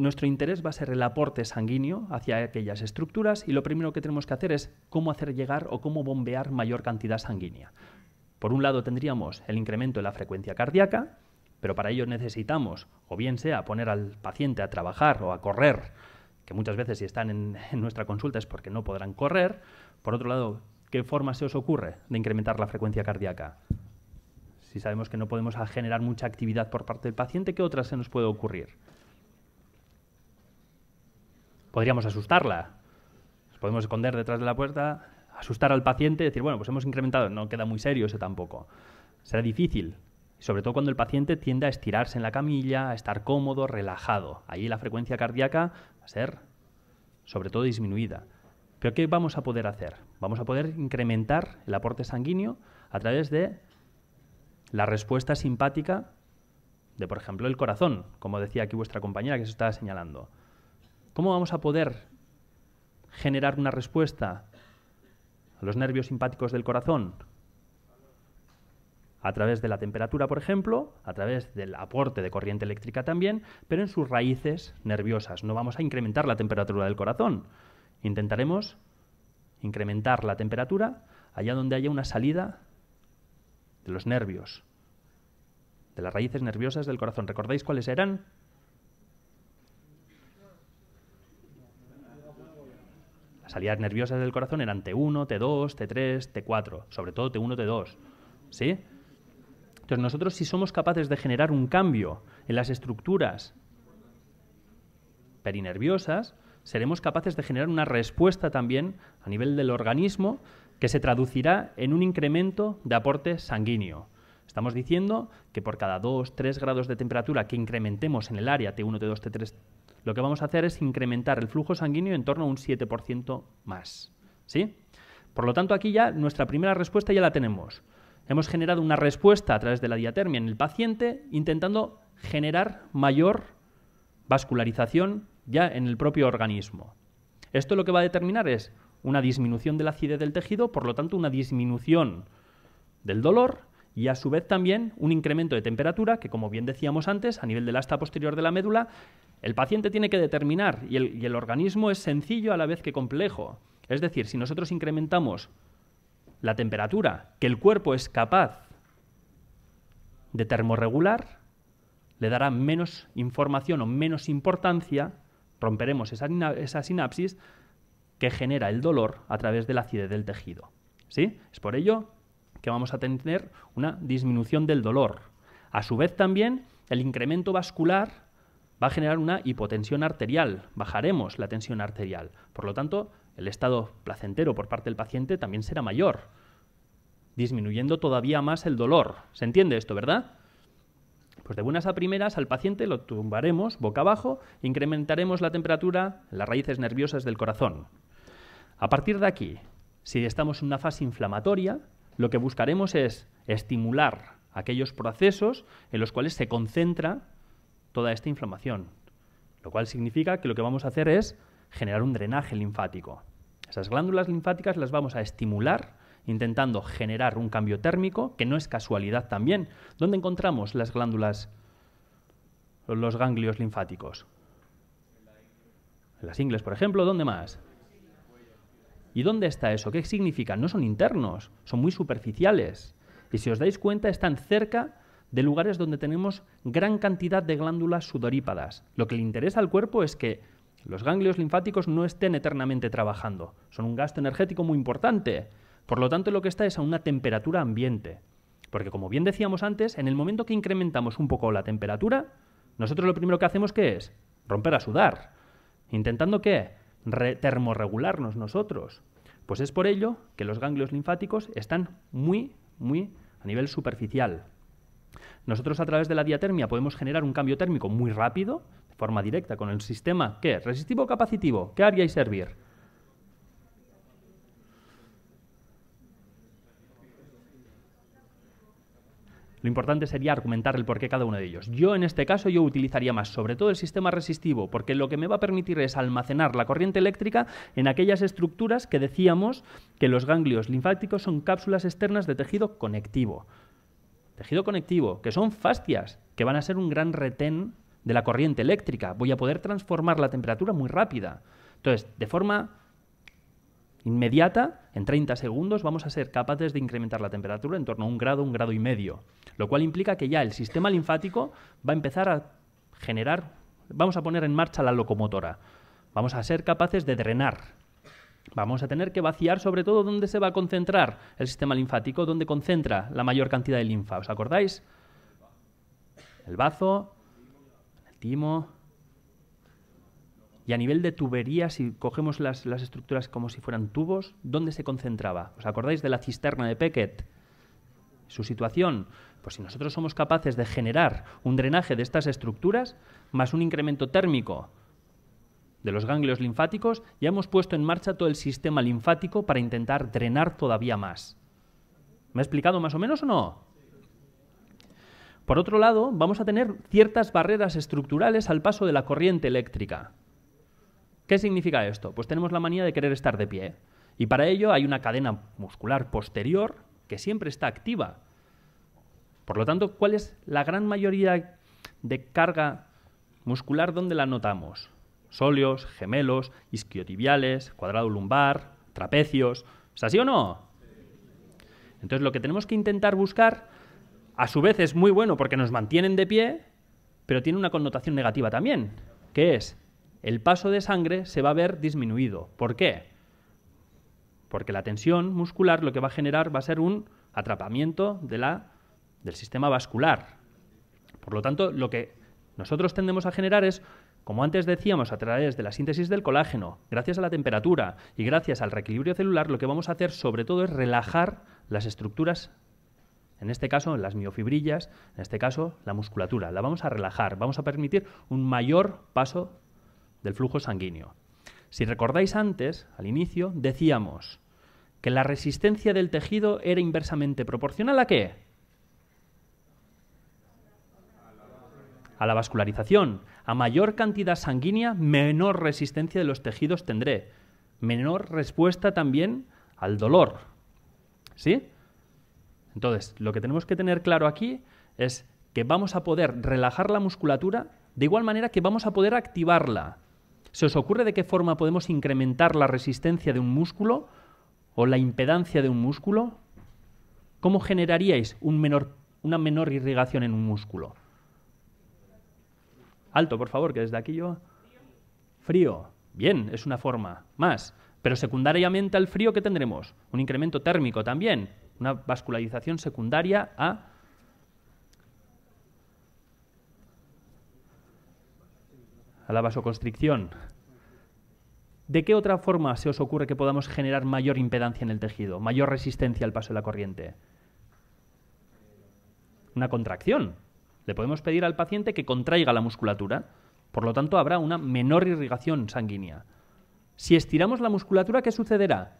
nuestro interés va a ser el aporte sanguíneo hacia aquellas estructuras y lo primero que tenemos que hacer es cómo hacer llegar o cómo bombear mayor cantidad sanguínea. Por un lado tendríamos el incremento de la frecuencia cardíaca, pero para ello necesitamos, o bien sea poner al paciente a trabajar o a correr, que muchas veces si están en, nuestra consulta es porque no podrán correr. Por otro lado, ¿qué forma se os ocurre de incrementar la frecuencia cardíaca? Si sabemos que no podemos generar mucha actividad por parte del paciente, ¿qué otra se nos puede ocurrir? podríamos asustarla. podemos esconder detrás de la puerta, asustar al paciente, decir, bueno, pues hemos incrementado, no queda muy serio eso tampoco. Será difícil, sobre todo cuando el paciente tiende a estirarse en la camilla, a estar cómodo, relajado. Ahí la frecuencia cardíaca va a ser, sobre todo, disminuida. Pero ¿qué vamos a poder hacer? Vamos a poder incrementar el aporte sanguíneo a través de la respuesta simpática de, por ejemplo, el corazón, como decía aquí vuestra compañera que se estaba señalando. ¿Cómo vamos a poder generar una respuesta a los nervios simpáticos del corazón? A través de la temperatura, por ejemplo, a través del aporte de corriente eléctrica también, pero en sus raíces nerviosas. No vamos a incrementar la temperatura del corazón. Intentaremos incrementar la temperatura allá donde haya una salida de los nervios, de las raíces nerviosas del corazón. ¿Recordáis cuáles eran? salidas nerviosas del corazón eran T1, T2, T3, T4, sobre todo T1, T2. ¿Sí? Entonces nosotros si somos capaces de generar un cambio en las estructuras perinerviosas, seremos capaces de generar una respuesta también a nivel del organismo que se traducirá en un incremento de aporte sanguíneo. Estamos diciendo que por cada 2, 3 grados de temperatura que incrementemos en el área T1, T2, T3, lo que vamos a hacer es incrementar el flujo sanguíneo en torno a un 7% más. ¿Sí? Por lo tanto, aquí ya nuestra primera respuesta ya la tenemos. Hemos generado una respuesta a través de la diatermia en el paciente intentando generar mayor vascularización ya en el propio organismo. Esto lo que va a determinar es una disminución de la acidez del tejido, por lo tanto una disminución del dolor y a su vez también un incremento de temperatura que, como bien decíamos antes, a nivel del asta posterior de la médula, el paciente tiene que determinar y el, organismo es sencillo a la vez que complejo. Es decir, si nosotros incrementamos la temperatura que el cuerpo es capaz de termorregular, le dará menos información o menos importancia, romperemos esa, esa sinapsis que genera el dolor a través de la acidez del tejido. ¿Sí? Es por ello que vamos a tener una disminución del dolor. A su vez también el incremento vascular va a generar una hipotensión arterial, bajaremos la tensión arterial. Por lo tanto, el estado placentero por parte del paciente también será mayor, disminuyendo todavía más el dolor. ¿Se entiende esto, verdad? Pues de buenas a primeras al paciente lo tumbaremos boca abajo, incrementaremos la temperatura en las raíces nerviosas del corazón. A partir de aquí, si estamos en una fase inflamatoria, lo que buscaremos es estimular aquellos procesos en los cuales se concentra toda esta inflamación, lo cual significa que lo que vamos a hacer es generar un drenaje linfático. Esas glándulas linfáticas las vamos a estimular intentando generar un cambio térmico, que no es casualidad también. ¿Dónde encontramos las glándulas, los ganglios linfáticos? En las ingles, por ejemplo, ¿dónde más? ¿Y dónde está eso? ¿Qué significa? No son internos, son muy superficiales. Y si os dais cuenta, están cerca de lugares donde tenemos gran cantidad de glándulas sudorípadas. Lo que le interesa al cuerpo es que los ganglios linfáticos no estén eternamente trabajando. Son un gasto energético muy importante. Por lo tanto, lo que está es a una temperatura ambiente. Porque como bien decíamos antes, en el momento que incrementamos un poco la temperatura, nosotros lo primero que hacemos que es romper a sudar. ¿Intentando qué? termorregularnos nosotros. Pues es por ello que los ganglios linfáticos están muy, muy a nivel superficial. Nosotros a través de la diatermia podemos generar un cambio térmico muy rápido, de forma directa, con el sistema ¿qué? resistivo o capacitivo. ¿Qué haríais servir? Lo importante sería argumentar el porqué cada uno de ellos. Yo en este caso yo utilizaría más sobre todo el sistema resistivo, porque lo que me va a permitir es almacenar la corriente eléctrica en aquellas estructuras que decíamos que los ganglios linfáticos son cápsulas externas de tejido conectivo. Tejido conectivo, que son fascias, que van a ser un gran retén de la corriente eléctrica. Voy a poder transformar la temperatura muy rápida. Entonces, de forma inmediata, en 30 segundos, vamos a ser capaces de incrementar la temperatura en torno a un grado, un grado y medio. Lo cual implica que ya el sistema linfático va a empezar a generar, vamos a poner en marcha la locomotora. Vamos a ser capaces de drenar. Vamos a tener que vaciar sobre todo dónde se va a concentrar el sistema linfático, donde concentra la mayor cantidad de linfa. ¿Os acordáis? El bazo, el timo, y a nivel de tuberías, si cogemos las, las, estructuras como si fueran tubos, ¿dónde se concentraba? ¿Os acordáis de la cisterna de Peckett? Su situación. Pues si nosotros somos capaces de generar un drenaje de estas estructuras, más un incremento térmico de los ganglios linfáticos, ya hemos puesto en marcha todo el sistema linfático para intentar drenar todavía más. ¿Me ha explicado más o menos o no? Por otro lado, vamos a tener ciertas barreras estructurales al paso de la corriente eléctrica. ¿Qué significa esto? Pues tenemos la manía de querer estar de pie. ¿eh? Y para ello hay una cadena muscular posterior que siempre está activa. Por lo tanto, ¿cuál es la gran mayoría de carga muscular donde la notamos? Sóleos, gemelos, isquiotibiales, cuadrado lumbar, trapecios. ¿Es así o no? Entonces, lo que tenemos que intentar buscar, a su vez es muy bueno porque nos mantienen de pie, pero tiene una connotación negativa también, que es el paso de sangre se va a ver disminuido. ¿Por qué? Porque la tensión muscular lo que va a generar va a ser un atrapamiento de la, del sistema vascular. Por lo tanto, lo que nosotros tendemos a generar es, como antes decíamos, a través de la síntesis del colágeno, gracias a la temperatura y gracias al reequilibrio celular, lo que vamos a hacer sobre todo es relajar las estructuras en este caso las miofibrillas, en este caso la musculatura. La vamos a relajar, vamos a permitir un mayor paso del flujo sanguíneo. Si recordáis antes, al inicio, decíamos que la resistencia del tejido era inversamente proporcional a qué? A la vascularización. A mayor cantidad sanguínea, menor resistencia de los tejidos tendré. Menor respuesta también al dolor. ¿Sí? Entonces, lo que tenemos que tener claro aquí es que vamos a poder relajar la musculatura de igual manera que vamos a poder activarla. ¿Se os ocurre de qué forma podemos incrementar la resistencia de un músculo o la impedancia de un músculo? ¿Cómo generaríais una menor irrigación en un músculo? Alto, por favor, que desde aquí yo... Frío. Bien, es una forma. Más. Pero secundariamente al frío, ¿qué tendremos? Un incremento térmico también. Una vascularización secundaria a a la vasoconstricción. ¿De qué otra forma se os ocurre que podamos generar mayor impedancia en el tejido, mayor resistencia al paso de la corriente? Una contracción. Le podemos pedir al paciente que contraiga la musculatura. Por lo tanto, habrá una menor irrigación sanguínea. Si estiramos la musculatura, ¿qué sucederá?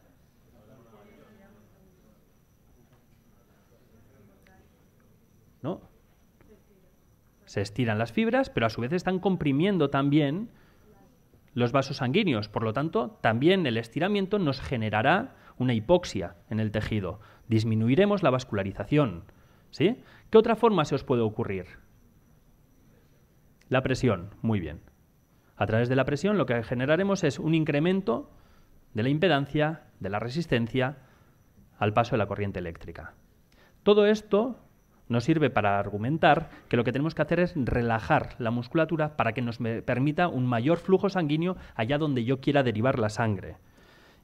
Se estiran las fibras, pero a su vez están comprimiendo también los vasos sanguíneos. Por lo tanto, también el estiramiento nos generará una hipoxia en el tejido. Disminuiremos la vascularización. ¿Sí? ¿Qué otra forma se os puede ocurrir? La presión. Muy bien. A través de la presión lo que generaremos es un incremento de la impedancia, de la resistencia al paso de la corriente eléctrica. Todo esto nos sirve para argumentar que lo que tenemos que hacer es relajar la musculatura para que nos permita un mayor flujo sanguíneo allá donde yo quiera derivar la sangre.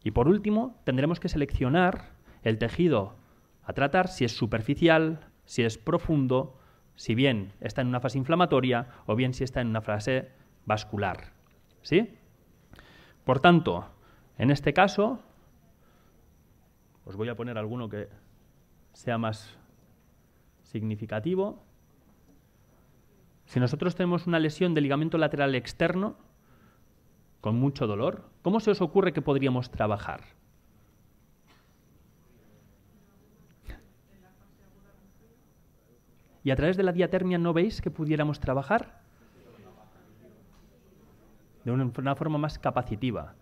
Y por último, tendremos que seleccionar el tejido a tratar si es superficial, si es profundo, si bien está en una fase inflamatoria o bien si está en una fase vascular. ¿Sí? Por tanto, en este caso, os voy a poner alguno que sea más significativo. Si nosotros tenemos una lesión de ligamento lateral externo, con mucho dolor, ¿cómo se os ocurre que podríamos trabajar? ¿Y a través de la diatermia no veis que pudiéramos trabajar? De una forma más capacitiva.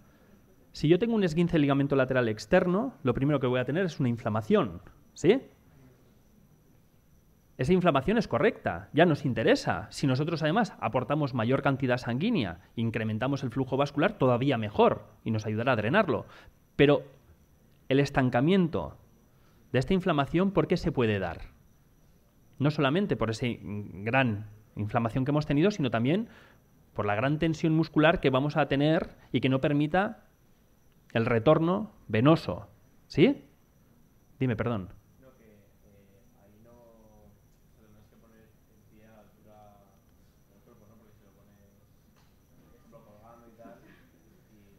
Si yo tengo un esguince de ligamento lateral externo, lo primero que voy a tener es una inflamación, ¿sí? esa inflamación es correcta, ya nos interesa. Si nosotros además aportamos mayor cantidad sanguínea, incrementamos el flujo vascular, todavía mejor y nos ayudará a drenarlo. Pero el estancamiento de esta inflamación, ¿por qué se puede dar? No solamente por esa gran inflamación que hemos tenido, sino también por la gran tensión muscular que vamos a tener y que no permita el retorno venoso. ¿Sí? Dime, perdón.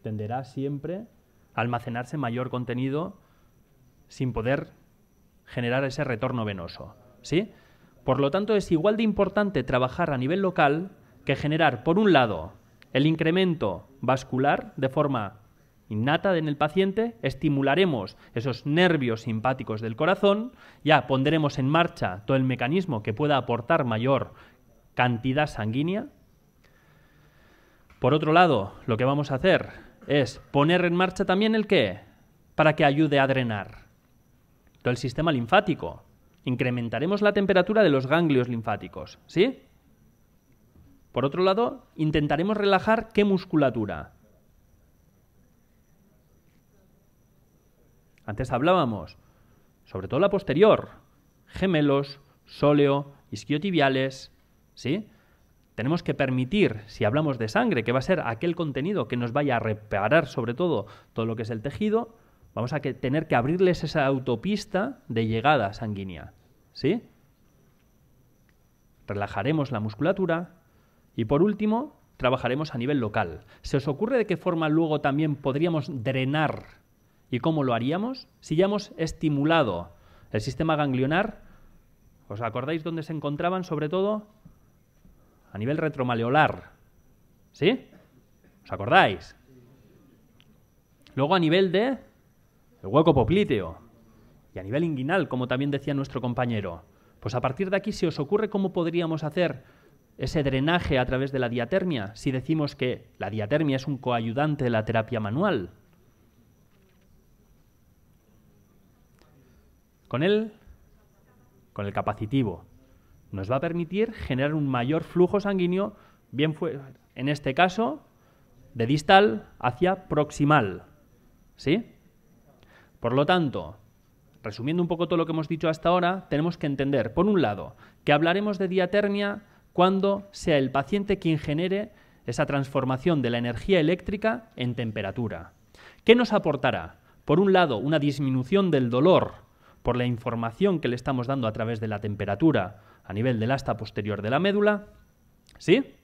tenderá siempre a almacenarse mayor contenido sin poder generar ese retorno venoso. ¿Sí? Por lo tanto, es igual de importante trabajar a nivel local que generar, por un lado, el incremento vascular de forma innata en el paciente, estimularemos esos nervios simpáticos del corazón, ya pondremos en marcha todo el mecanismo que pueda aportar mayor cantidad sanguínea. Por otro lado, lo que vamos a hacer es poner en marcha también el qué, para que ayude a drenar todo el sistema linfático. Incrementaremos la temperatura de los ganglios linfáticos, ¿sí? Por otro lado, intentaremos relajar qué musculatura. Antes hablábamos, sobre todo la posterior, gemelos, sóleo, isquiotibiales, ¿sí? Tenemos que permitir, si hablamos de sangre, que va a ser aquel contenido que nos vaya a reparar sobre todo todo lo que es el tejido, vamos a tener que abrirles esa autopista de llegada sanguínea. ¿Sí? Relajaremos la musculatura y por último trabajaremos a nivel local. ¿Se os ocurre de qué forma luego también podríamos drenar? ¿Y cómo lo haríamos? Si ya hemos estimulado el sistema ganglionar, ¿os acordáis dónde se encontraban sobre todo? a nivel retromaleolar. ¿Sí? ¿Os acordáis? Luego a nivel de el hueco poplíteo y a nivel inguinal, como también decía nuestro compañero. Pues a partir de aquí se os ocurre cómo podríamos hacer ese drenaje a través de la diatermia, si decimos que la diatermia es un coayudante de la terapia manual. Con él, con el capacitivo nos va a permitir generar un mayor flujo sanguíneo, bien en este caso, de distal hacia proximal. ¿Sí? Por lo tanto, resumiendo un poco todo lo que hemos dicho hasta ahora, tenemos que entender, por un lado, que hablaremos de diaternia cuando sea el paciente quien genere esa transformación de la energía eléctrica en temperatura. ¿Qué nos aportará? Por un lado, una disminución del dolor por la información que le estamos dando a través de la temperatura, a nivel del asta posterior de la médula, ¿sí?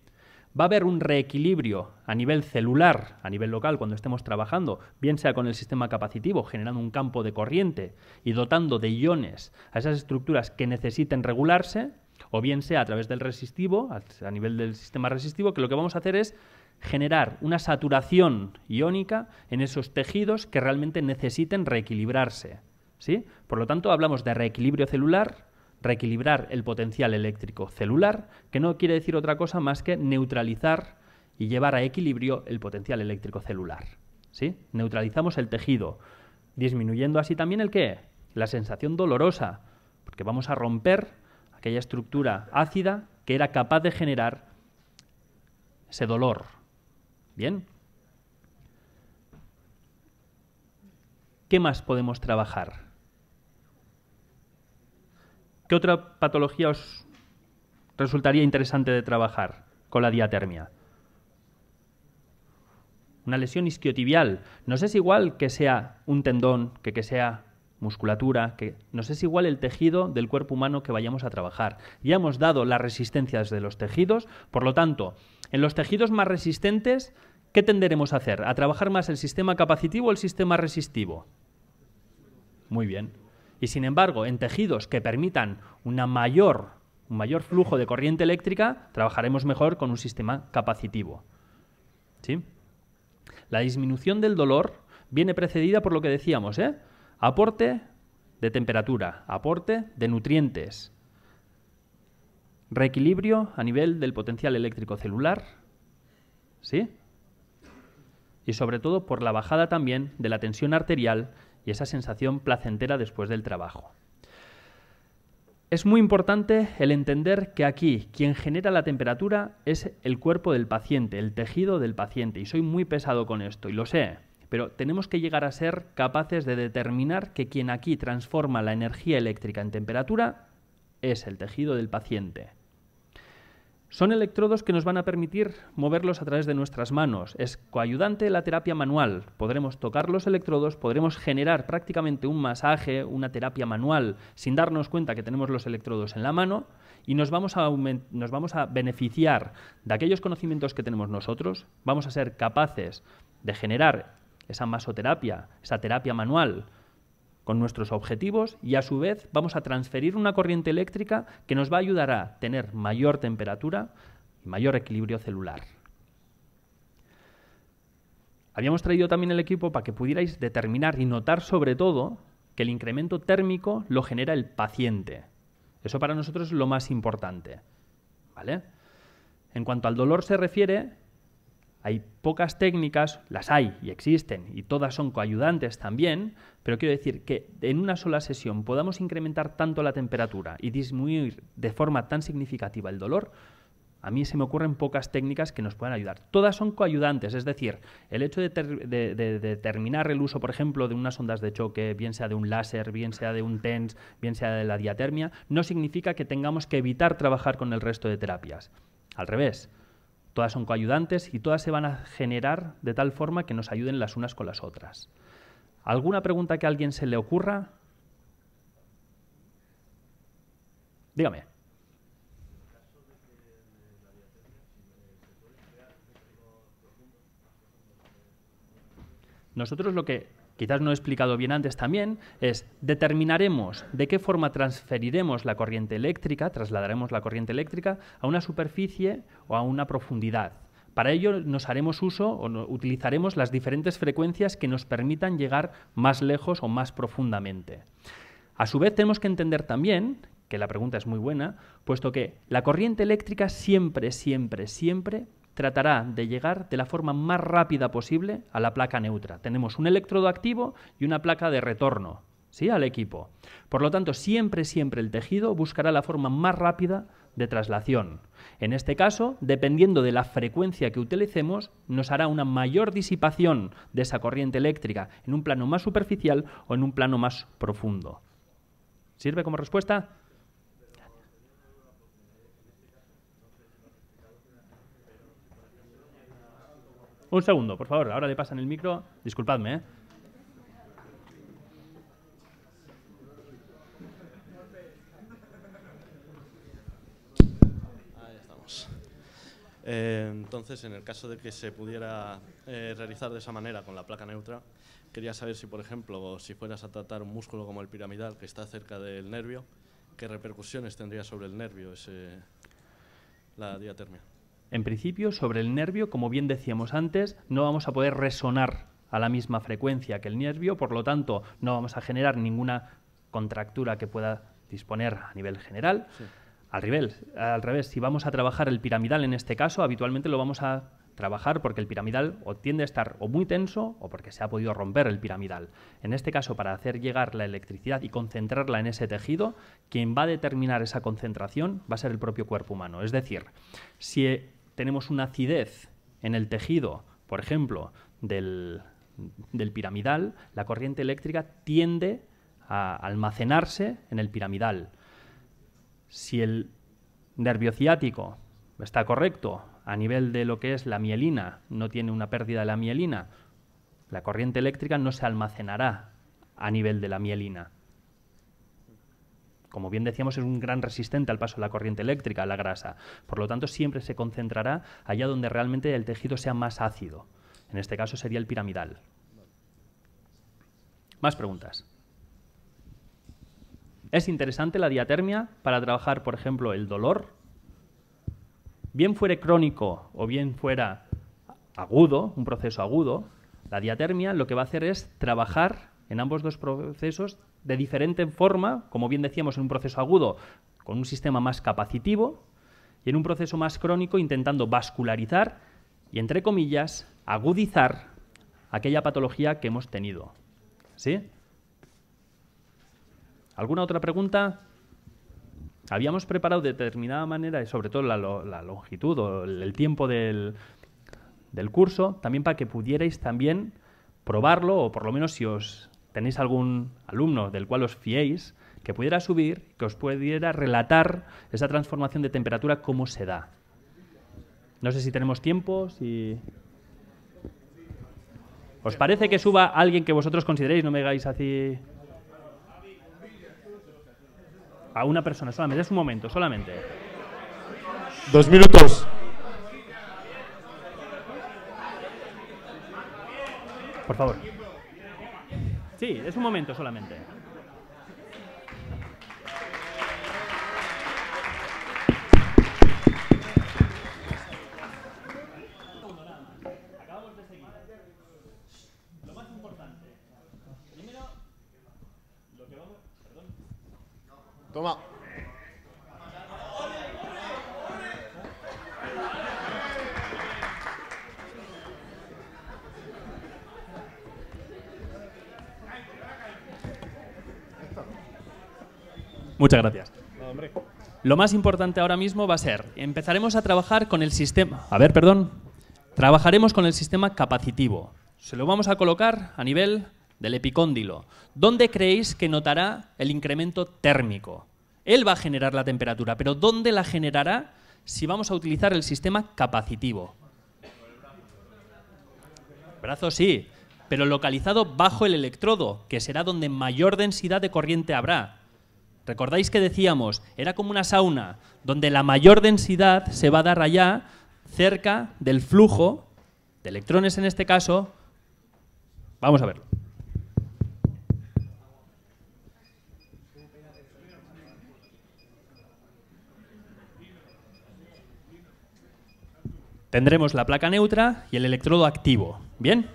Va a haber un reequilibrio a nivel celular, a nivel local, cuando estemos trabajando, bien sea con el sistema capacitivo, generando un campo de corriente y dotando de iones a esas estructuras que necesiten regularse, o bien sea a través del resistivo, a nivel del sistema resistivo, que lo que vamos a hacer es generar una saturación iónica en esos tejidos que realmente necesiten reequilibrarse. ¿sí? Por lo tanto, hablamos de reequilibrio celular, reequilibrar el potencial eléctrico celular, que no quiere decir otra cosa más que neutralizar y llevar a equilibrio el potencial eléctrico celular. ¿Sí? Neutralizamos el tejido, disminuyendo así también el qué? La sensación dolorosa, porque vamos a romper aquella estructura ácida que era capaz de generar ese dolor. ¿Bien? ¿Qué más podemos trabajar? ¿Qué otra patología os resultaría interesante de trabajar con la diatermia? Una lesión isquiotibial. Nos es igual que sea un tendón, que, que sea musculatura, que nos es igual el tejido del cuerpo humano que vayamos a trabajar. Ya hemos dado las resistencias de los tejidos, por lo tanto, en los tejidos más resistentes, ¿qué tenderemos a hacer? ¿A trabajar más el sistema capacitivo o el sistema resistivo? Muy bien. Y sin embargo, en tejidos que permitan mayor, un mayor flujo de corriente eléctrica, trabajaremos mejor con un sistema capacitivo. ¿Sí? La disminución del dolor viene precedida por lo que decíamos, ¿eh? Aporte de temperatura, aporte de nutrientes, reequilibrio a nivel del potencial eléctrico celular, ¿sí? Y sobre todo por la bajada también de la tensión arterial y esa sensación placentera después del trabajo. Es muy importante el entender que aquí quien genera la temperatura es el cuerpo del paciente, el tejido del paciente, y soy muy pesado con esto, y lo sé, pero tenemos que llegar a ser capaces de determinar que quien aquí transforma la energía eléctrica en temperatura es el tejido del paciente. Son electrodos que nos van a permitir moverlos a través de nuestras manos. Es coayudante la terapia manual. Podremos tocar los electrodos, podremos generar prácticamente un masaje, una terapia manual, sin darnos cuenta que tenemos los electrodos en la mano y nos vamos a, nos vamos a beneficiar de aquellos conocimientos que tenemos nosotros. Vamos a ser capaces de generar esa masoterapia, esa terapia manual con nuestros objetivos y a su vez vamos a transferir una corriente eléctrica que nos va a ayudar a tener mayor temperatura y mayor equilibrio celular. Habíamos traído también el equipo para que pudierais determinar y notar sobre todo que el incremento térmico lo genera el paciente. Eso para nosotros es lo más importante. ¿Vale? En cuanto al dolor se refiere, hay pocas técnicas, las hay y existen, y todas son coayudantes también, pero quiero decir que en una sola sesión podamos incrementar tanto la temperatura y disminuir de forma tan significativa el dolor, a mí se me ocurren pocas técnicas que nos puedan ayudar. Todas son coayudantes, es decir, el hecho de, terminar el uso, por ejemplo, de unas ondas de choque, bien sea de un láser, bien sea de un TENS, bien sea de la diatermia, no significa que tengamos que evitar trabajar con el resto de terapias. Al revés, Todas son coayudantes y todas se van a generar de tal forma que nos ayuden las unas con las otras. ¿Alguna pregunta que a alguien se le ocurra? Dígame. Nosotros lo que quizás no he explicado bien antes también, es determinaremos de qué forma transferiremos la corriente eléctrica, trasladaremos la corriente eléctrica a una superficie o a una profundidad. Para ello nos haremos uso o utilizaremos las diferentes frecuencias que nos permitan llegar más lejos o más profundamente. A su vez tenemos que entender también que la pregunta es muy buena, puesto que la corriente eléctrica siempre, siempre, siempre tratará de llegar de la forma más rápida posible a la placa neutra. Tenemos un electrodo activo y una placa de retorno ¿sí? al equipo. Por lo tanto, siempre, siempre el tejido buscará la forma más rápida de traslación. En este caso, dependiendo de la frecuencia que utilicemos, nos hará una mayor disipación de esa corriente eléctrica en un plano más superficial o en un plano más profundo. ¿Sirve como respuesta? Un segundo, por favor, ahora le pasan el micro. Disculpadme, ¿eh? eh, entonces, en el caso de que se pudiera eh, realizar de esa manera con la placa neutra, quería saber si, por ejemplo, si fueras a tratar un músculo como el piramidal que está cerca del nervio, ¿qué repercusiones tendría sobre el nervio ese, la diatermia? En principio, sobre el nervio, como bien decíamos antes, no vamos a poder resonar a la misma frecuencia que el nervio, por lo tanto, no vamos a generar ninguna contractura que pueda disponer a nivel general. Al, revés, si vamos a trabajar el piramidal en este caso, habitualmente lo vamos a trabajar porque el piramidal tiende a estar o muy tenso o porque se ha podido romper el piramidal. En este caso, para hacer llegar la electricidad y concentrarla en ese tejido, quien va a determinar esa concentración va a ser el propio cuerpo humano. Es decir, si tenemos una acidez en el tejido, por ejemplo, del, del piramidal, la corriente eléctrica tiende a almacenarse en el piramidal. Si el nervio ciático está correcto a nivel de lo que es la mielina, no tiene una pérdida de la mielina, la corriente eléctrica no se almacenará a nivel de la mielina como bien decíamos, es un gran resistente al paso de la corriente eléctrica, la grasa. Por lo tanto, siempre se concentrará allá donde realmente el tejido sea más ácido. En este caso sería el piramidal. Más preguntas. ¿Es interesante la diatermia para trabajar, por ejemplo, el dolor? Bien fuere crónico o bien fuera agudo, un proceso agudo, la diatermia lo que va a hacer es trabajar en ambos dos procesos de diferente forma, como bien decíamos, en un proceso agudo con un sistema más capacitivo y en un proceso más crónico intentando vascularizar y, entre comillas, agudizar aquella patología que hemos tenido. ¿Sí? ¿Alguna otra pregunta? Habíamos preparado de determinada manera, sobre todo la, longitud o el tiempo del, del curso, también para que pudierais también probarlo o por lo menos si os tenéis algún alumno del cual os fiéis, que pudiera subir, que os pudiera relatar esa transformación de temperatura, cómo se da. No sé si tenemos tiempo, si... ¿Os parece que suba alguien que vosotros consideréis? No me hagáis así... A una persona solamente, es un momento, solamente. Dos minutos. Por favor. Sí, es un momento solamente. Acabamos de seguir. Lo más importante. Primero, lo que vamos. Perdón. Toma. Muchas gracias. Lo más importante ahora mismo va a ser, empezaremos a trabajar con el sistema... A ver, perdón. Trabajaremos con el sistema capacitivo. Se lo vamos a colocar a nivel del epicóndilo. ¿Dónde creéis que notará el incremento térmico? Él va a generar la temperatura, pero ¿dónde la generará si vamos a utilizar el sistema capacitivo? Brazo sí, pero localizado bajo el electrodo, que será donde mayor densidad de corriente habrá. Recordáis que decíamos, era como una sauna, donde la mayor densidad se va a dar allá cerca del flujo de electrones en este caso. Vamos a verlo. Tendremos la placa neutra y el electrodo activo. ¿Bien?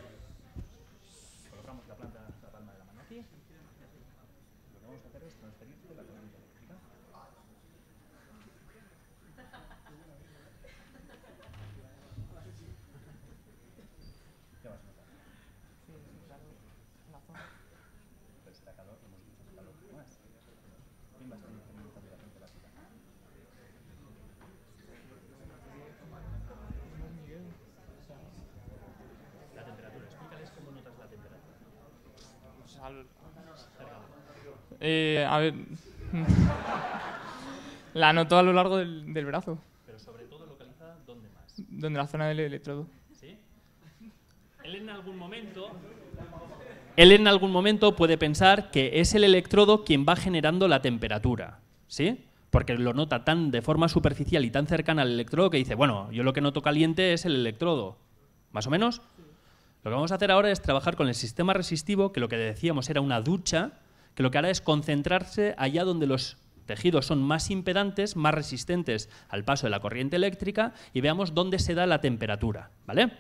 Eh, a ver. Mm. la noto a lo largo del, brazo. Pero sobre todo localizada, ¿dónde más? Donde la zona del electrodo. Él en algún momento. Él en algún momento puede pensar que es el electrodo quien va generando la temperatura. ¿Sí? Porque lo nota tan de forma superficial y tan cercana al electrodo que dice, bueno, yo lo que noto caliente es el electrodo. ¿Más o menos? Lo que vamos a hacer ahora es trabajar con el sistema resistivo, que lo que decíamos era una ducha, que lo que hará es concentrarse allá donde los tejidos son más impedantes, más resistentes al paso de la corriente eléctrica y veamos dónde se da la temperatura, ¿vale?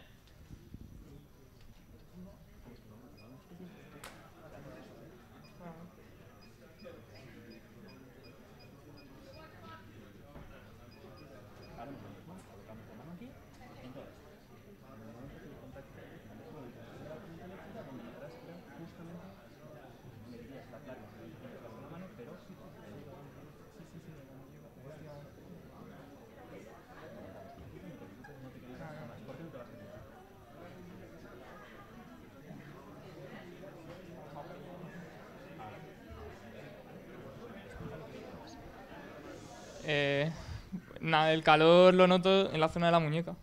el calor lo noto en la zona de la muñeca.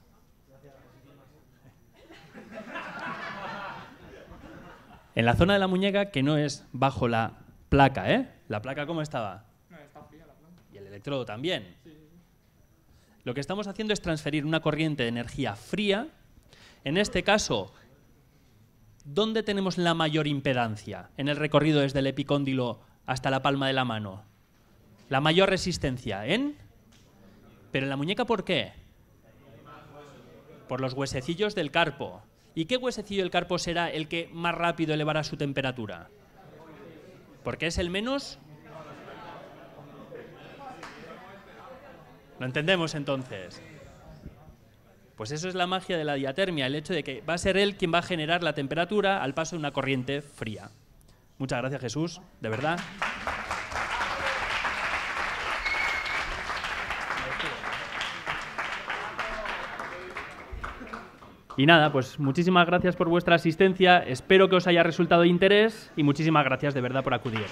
En la zona de la muñeca que no es bajo la placa, ¿eh? ¿La placa cómo estaba? está fría la placa. Y el electrodo también. Lo que estamos haciendo es transferir una corriente de energía fría. En este caso, ¿dónde tenemos la mayor impedancia en el recorrido desde el epicóndilo hasta la palma de la mano? La mayor resistencia en ¿Pero en la muñeca por qué? Por los huesecillos del carpo. ¿Y qué huesecillo del carpo será el que más rápido elevará su temperatura? Porque es el menos... Lo entendemos entonces. Pues eso es la magia de la diatermia, el hecho de que va a ser él quien va a generar la temperatura al paso de una corriente fría. Muchas gracias Jesús, de verdad. Y nada, pues muchísimas gracias por vuestra asistencia, espero que os haya resultado de interés y muchísimas gracias de verdad por acudir.